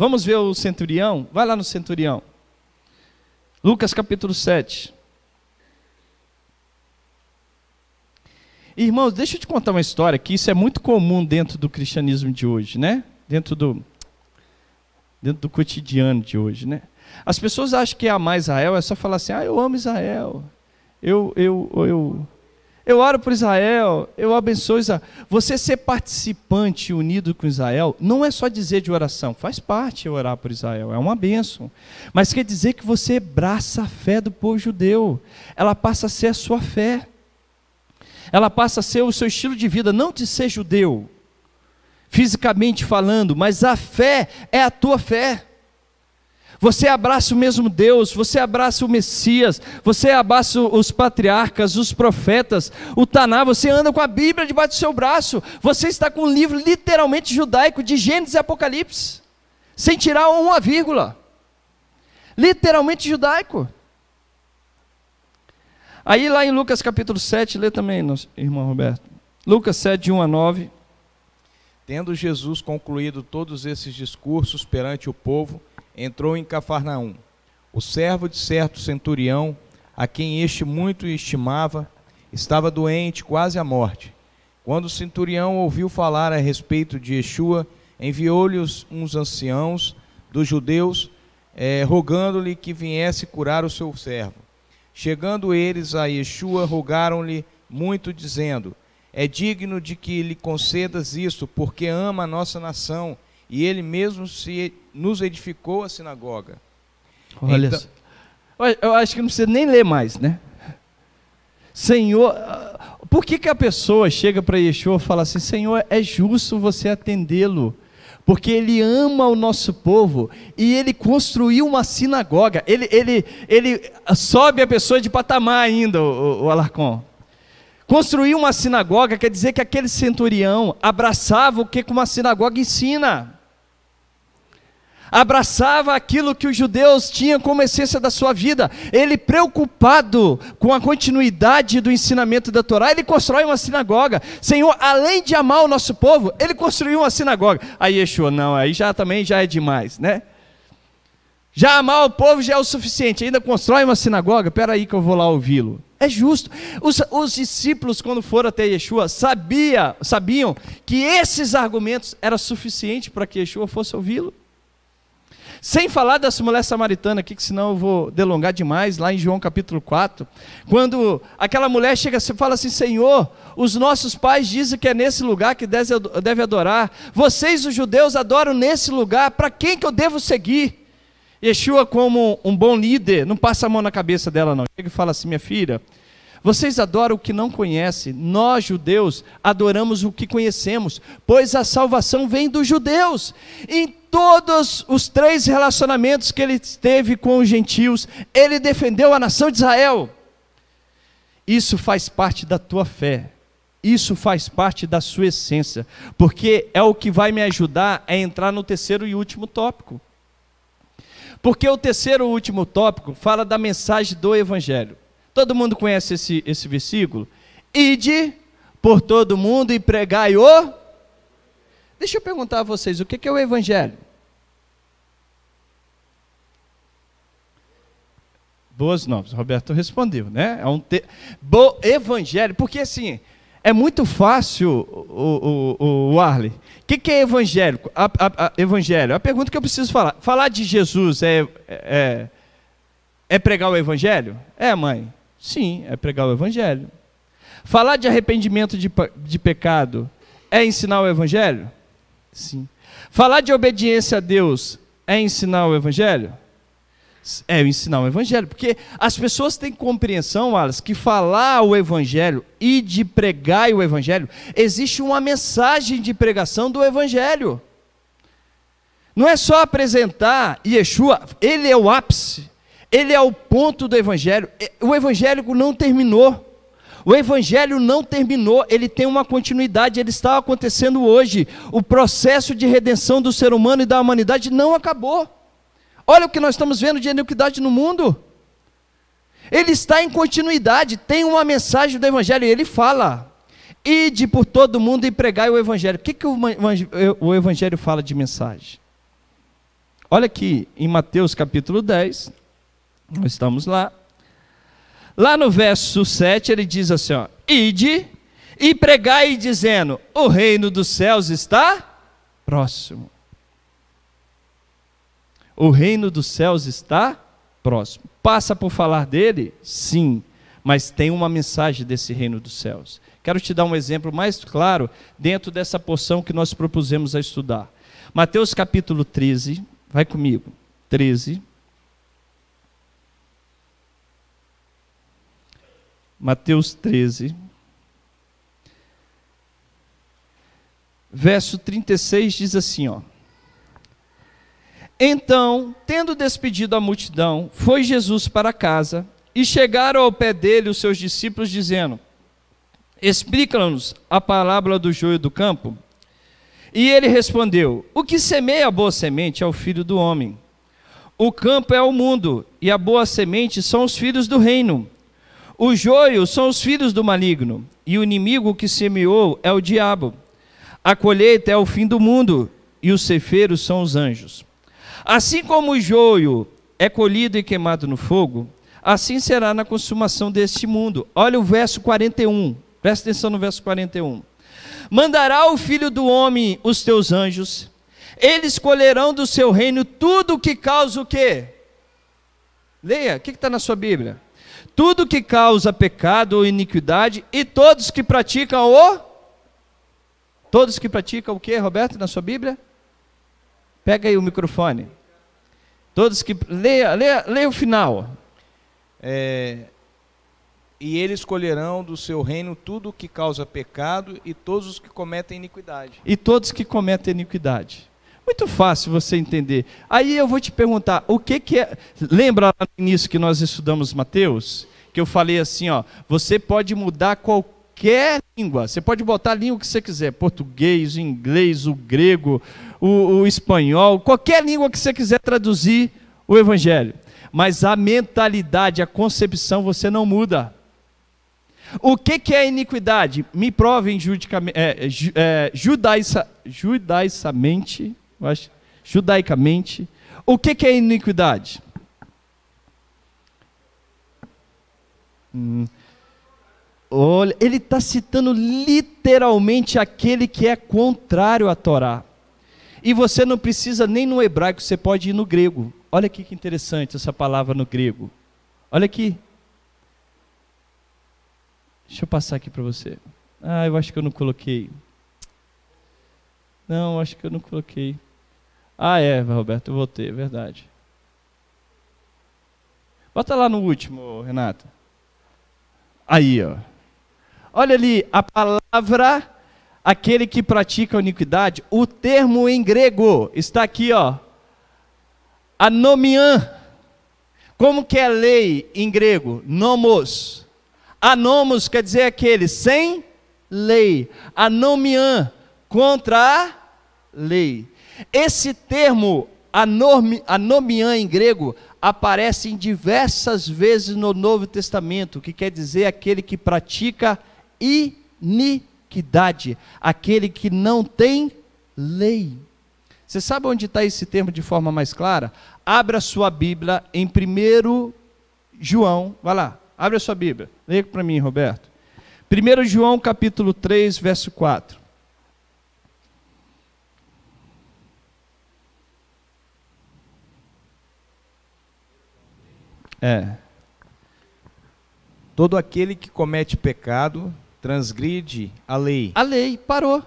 Vamos ver o centurião? Vai lá no centurião. Lucas capítulo 7. Irmãos, deixa eu te contar uma história que isso é muito comum dentro do cristianismo de hoje, né? Dentro do dentro do cotidiano de hoje, né? As pessoas acham que é amar Israel é só falar assim: "Ah, eu amo Israel. Eu eu eu eu oro por Israel, eu abençoo Israel. Você ser participante unido com Israel não é só dizer de oração, faz parte orar por Israel, é uma bênção. Mas quer dizer que você abraça a fé do povo judeu, ela passa a ser a sua fé, ela passa a ser o seu estilo de vida, não de ser judeu, fisicamente falando, mas a fé é a tua fé. Você abraça o mesmo Deus, você abraça o Messias, você abraça os patriarcas, os profetas, o Taná, você anda com a Bíblia debaixo do seu braço, você está com um livro literalmente judaico de Gênesis e Apocalipse, sem tirar uma vírgula. Literalmente judaico. Aí lá em Lucas capítulo 7, lê também, irmão Roberto. Lucas 7, de 1 a 9. Tendo Jesus concluído todos esses discursos perante o povo, entrou em Cafarnaum. O servo de certo centurião, a quem este muito estimava, estava doente, quase à morte. Quando o centurião ouviu falar a respeito de Yeshua, enviou-lhe uns anciãos dos judeus, eh, rogando-lhe que viesse curar o seu servo. Chegando eles a Yeshua, rogaram-lhe muito, dizendo: É digno de que lhe concedas isto, porque ama a nossa nação e ele mesmo se nos edificou a sinagoga. Olha, então, eu acho que não precisa nem ler mais, né? Senhor, ah, por que, que a pessoa chega para Yeshua e fala assim: Senhor, é justo você atendê-lo? porque ele ama o nosso povo e ele construiu uma sinagoga. Ele, ele, ele sobe a pessoa de patamar ainda, o, o Alarcon. Construir uma sinagoga quer dizer que aquele centurião abraçava o que uma sinagoga ensina abraçava aquilo que os judeus tinham como essência da sua vida. Ele, preocupado com a continuidade do ensinamento da Torá, ele constrói uma sinagoga. Senhor, além de amar o nosso povo, ele construiu uma sinagoga. Aí Yeshua, não, aí já também já é demais, né? Já amar o povo já é o suficiente, ainda constrói uma sinagoga? Espera aí que eu vou lá ouvi-lo. É justo. Os, os, discípulos, quando foram até Yeshua, sabia, sabiam que esses argumentos eram suficientes para que Yeshua fosse ouvi-lo. Sem falar dessa mulher samaritana aqui, que senão eu vou delongar demais, lá em João capítulo 4, quando aquela mulher chega e fala assim: Senhor, os nossos pais dizem que é nesse lugar que deve adorar, vocês, os judeus, adoram nesse lugar, para quem que eu devo seguir? Yeshua, como um bom líder, não passa a mão na cabeça dela, não. Chega e fala assim: minha filha, vocês adoram o que não conhecem, nós judeus adoramos o que conhecemos, pois a salvação vem dos judeus. Em todos os três relacionamentos que ele teve com os gentios, ele defendeu a nação de Israel. Isso faz parte da tua fé, isso faz parte da sua essência, porque é o que vai me ajudar a entrar no terceiro e último tópico. Porque o terceiro e último tópico fala da mensagem do Evangelho. Todo mundo conhece esse, esse versículo? Ide por todo mundo e pregai o. Deixa eu perguntar a vocês: o que é o Evangelho? Boas novas, Roberto respondeu, né? É um te... Bo... Evangelho, porque assim, é muito fácil, o, o, o Arley. O que, que é evangélico? A, a, a, evangelho? É a pergunta que eu preciso falar. Falar de Jesus é, é, é pregar o evangelho? É, mãe. Sim, é pregar o Evangelho. Falar de arrependimento de, de pecado é ensinar o Evangelho? Sim. Falar de obediência a Deus é ensinar o Evangelho? É ensinar o Evangelho, porque as pessoas têm compreensão, Alas, que falar o Evangelho e de pregar o Evangelho, existe uma mensagem de pregação do Evangelho. Não é só apresentar Yeshua, ele é o ápice. Ele é o ponto do evangelho. O evangélico não terminou. O evangelho não terminou, ele tem uma continuidade, ele está acontecendo hoje. O processo de redenção do ser humano e da humanidade não acabou. Olha o que nós estamos vendo de iniquidade no mundo. Ele está em continuidade, tem uma mensagem do evangelho e ele fala: "Ide por todo mundo e pregai o evangelho". O que que o evangelho fala de mensagem? Olha aqui em Mateus capítulo 10, nós estamos lá. Lá no verso 7 ele diz assim: ó, Ide e pregai dizendo: O reino dos céus está próximo. O reino dos céus está próximo. Passa por falar dele? Sim, mas tem uma mensagem desse reino dos céus. Quero te dar um exemplo mais claro dentro dessa porção que nós propusemos a estudar. Mateus capítulo 13, vai comigo. 13 Mateus 13, verso 36 diz assim, ó. Então, tendo despedido a multidão, foi Jesus para casa e chegaram ao pé dele os seus discípulos, dizendo: Explica-nos a parábola do joio do campo. E ele respondeu: O que semeia a boa semente é o filho do homem. O campo é o mundo, e a boa semente são os filhos do reino. O joio são os filhos do maligno, e o inimigo que semeou é o diabo. A colheita é o fim do mundo, e os cefeiros são os anjos. Assim como o joio é colhido e queimado no fogo, assim será na consumação deste mundo. Olha o verso 41. Presta atenção no verso 41. Mandará o filho do homem os teus anjos, eles colherão do seu reino tudo o que causa o quê? Leia, o que está na sua Bíblia? tudo que causa pecado ou iniquidade e todos que praticam o todos que praticam o que, Roberto, na sua Bíblia? Pega aí o microfone. Todos que leia, leia, leia o final. É, e eles colherão do seu reino tudo o que causa pecado e todos os que cometem iniquidade. E todos que cometem iniquidade muito fácil você entender. Aí eu vou te perguntar, o que, que é. Lembra lá no início que nós estudamos Mateus? Que eu falei assim, ó, você pode mudar qualquer língua, você pode botar a língua que você quiser, português, o inglês, o grego, o, o espanhol, qualquer língua que você quiser traduzir o evangelho. Mas a mentalidade, a concepção você não muda. O que, que é iniquidade? Me provem judicamente, é, é, judaiça, eu acho, judaicamente. O que, que é iniquidade? Hum. Olha, ele está citando literalmente aquele que é contrário à Torá. E você não precisa nem no hebraico, você pode ir no grego. Olha aqui que interessante essa palavra no grego. Olha aqui. Deixa eu passar aqui para você. Ah, eu acho que eu não coloquei. Não, acho que eu não coloquei. Ah, é, Roberto, eu votei, é verdade. Bota lá no último, Renata. Aí, ó. Olha ali, a palavra, aquele que pratica a iniquidade, o termo em grego está aqui, ó. Anomian. Como que é lei em grego? Nomos. Anomos quer dizer aquele sem lei. Anomian, contra a lei. Esse termo anomian em grego aparece em diversas vezes no Novo Testamento, que quer dizer aquele que pratica iniquidade, aquele que não tem lei. Você sabe onde está esse termo de forma mais clara? Abra sua Bíblia em 1 João, vai lá, abre a sua Bíblia, leia para mim, Roberto. 1 João capítulo 3, verso 4. É. Todo aquele que comete pecado transgride a lei. A lei, parou.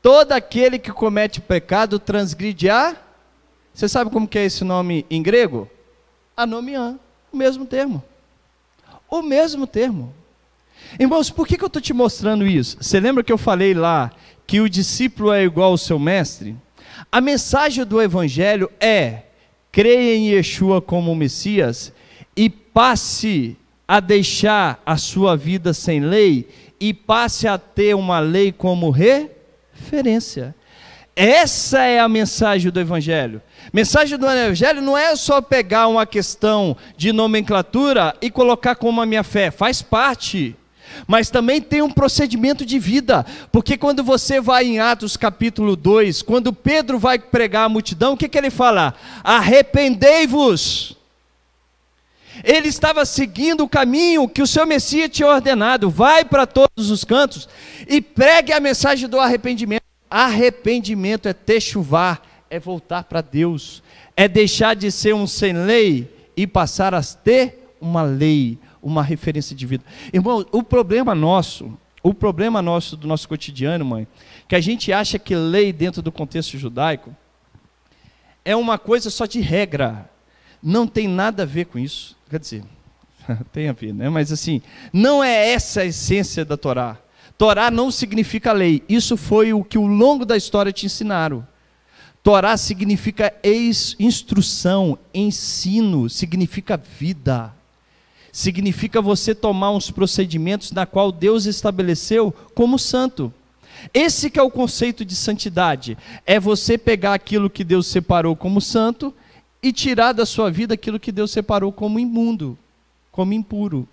Todo aquele que comete pecado transgride a. Você sabe como que é esse nome em grego? Anomian, o mesmo termo. O mesmo termo. Irmãos, por que, que eu estou te mostrando isso? Você lembra que eu falei lá que o discípulo é igual ao seu mestre? A mensagem do Evangelho é: creia em Yeshua como Messias passe a deixar a sua vida sem lei e passe a ter uma lei como referência. Essa é a mensagem do Evangelho. Mensagem do Evangelho não é só pegar uma questão de nomenclatura e colocar como a minha fé, faz parte. Mas também tem um procedimento de vida, porque quando você vai em Atos capítulo 2, quando Pedro vai pregar a multidão, o que, que ele fala? Arrependei-vos ele estava seguindo o caminho que o seu Messias tinha ordenado. Vai para todos os cantos e pregue a mensagem do arrependimento. Arrependimento é texuvar, é voltar para Deus, é deixar de ser um sem lei e passar a ter uma lei, uma referência de vida. Irmão, o problema nosso, o problema nosso do nosso cotidiano, mãe, que a gente acha que lei dentro do contexto judaico é uma coisa só de regra. Não tem nada a ver com isso. Quer dizer, tem a ver, né? Mas assim, não é essa a essência da Torá. Torá não significa lei. Isso foi o que ao longo da história te ensinaram. Torá significa instrução, ensino, significa vida. Significa você tomar uns procedimentos na qual Deus estabeleceu como santo. Esse que é o conceito de santidade. É você pegar aquilo que Deus separou como santo e tirar da sua vida aquilo que Deus separou como imundo, como impuro.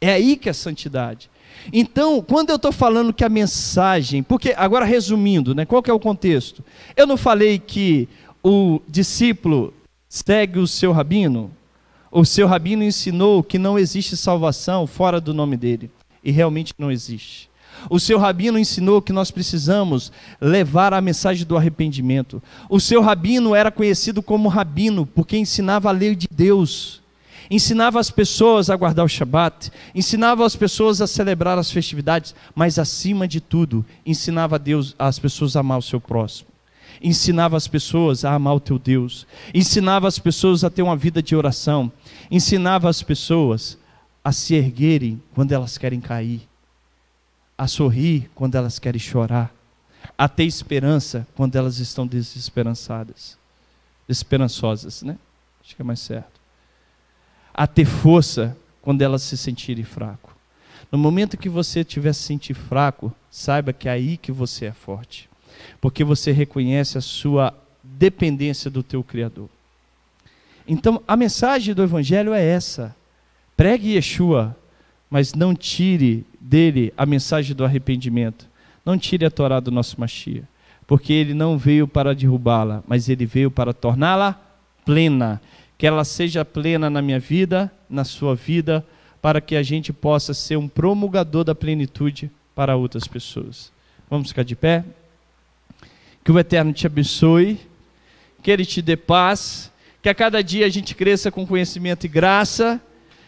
É aí que é a santidade. Então, quando eu estou falando que a mensagem, porque agora resumindo, né, qual que é o contexto? Eu não falei que o discípulo segue o seu rabino? O seu rabino ensinou que não existe salvação fora do nome dele. E realmente não existe. O seu rabino ensinou que nós precisamos levar a mensagem do arrependimento. O seu rabino era conhecido como rabino, porque ensinava a lei de Deus. Ensinava as pessoas a guardar o Shabat, ensinava as pessoas a celebrar as festividades, mas acima de tudo, ensinava a Deus, as pessoas a amar o seu próximo ensinava as pessoas a amar o teu Deus, ensinava as pessoas a ter uma vida de oração, ensinava as pessoas a se erguerem quando elas querem cair, a sorrir quando elas querem chorar, a ter esperança quando elas estão desesperançadas, esperançosas, né? Acho que é mais certo. A ter força quando elas se sentirem fraco. No momento que você estiver se sentir fraco, saiba que é aí que você é forte, porque você reconhece a sua dependência do teu Criador. Então, a mensagem do Evangelho é essa: pregue Yeshua, mas não tire dele a mensagem do arrependimento. Não tire a Torá do nosso Mashiach, porque ele não veio para derrubá-la, mas ele veio para torná-la plena. Que ela seja plena na minha vida, na sua vida, para que a gente possa ser um promulgador da plenitude para outras pessoas. Vamos ficar de pé? Que o Eterno te abençoe, que Ele te dê paz, que a cada dia a gente cresça com conhecimento e graça.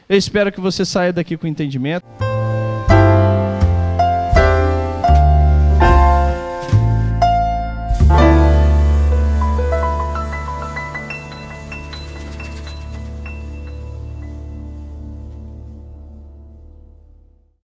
Eu espero que você saia daqui com entendimento.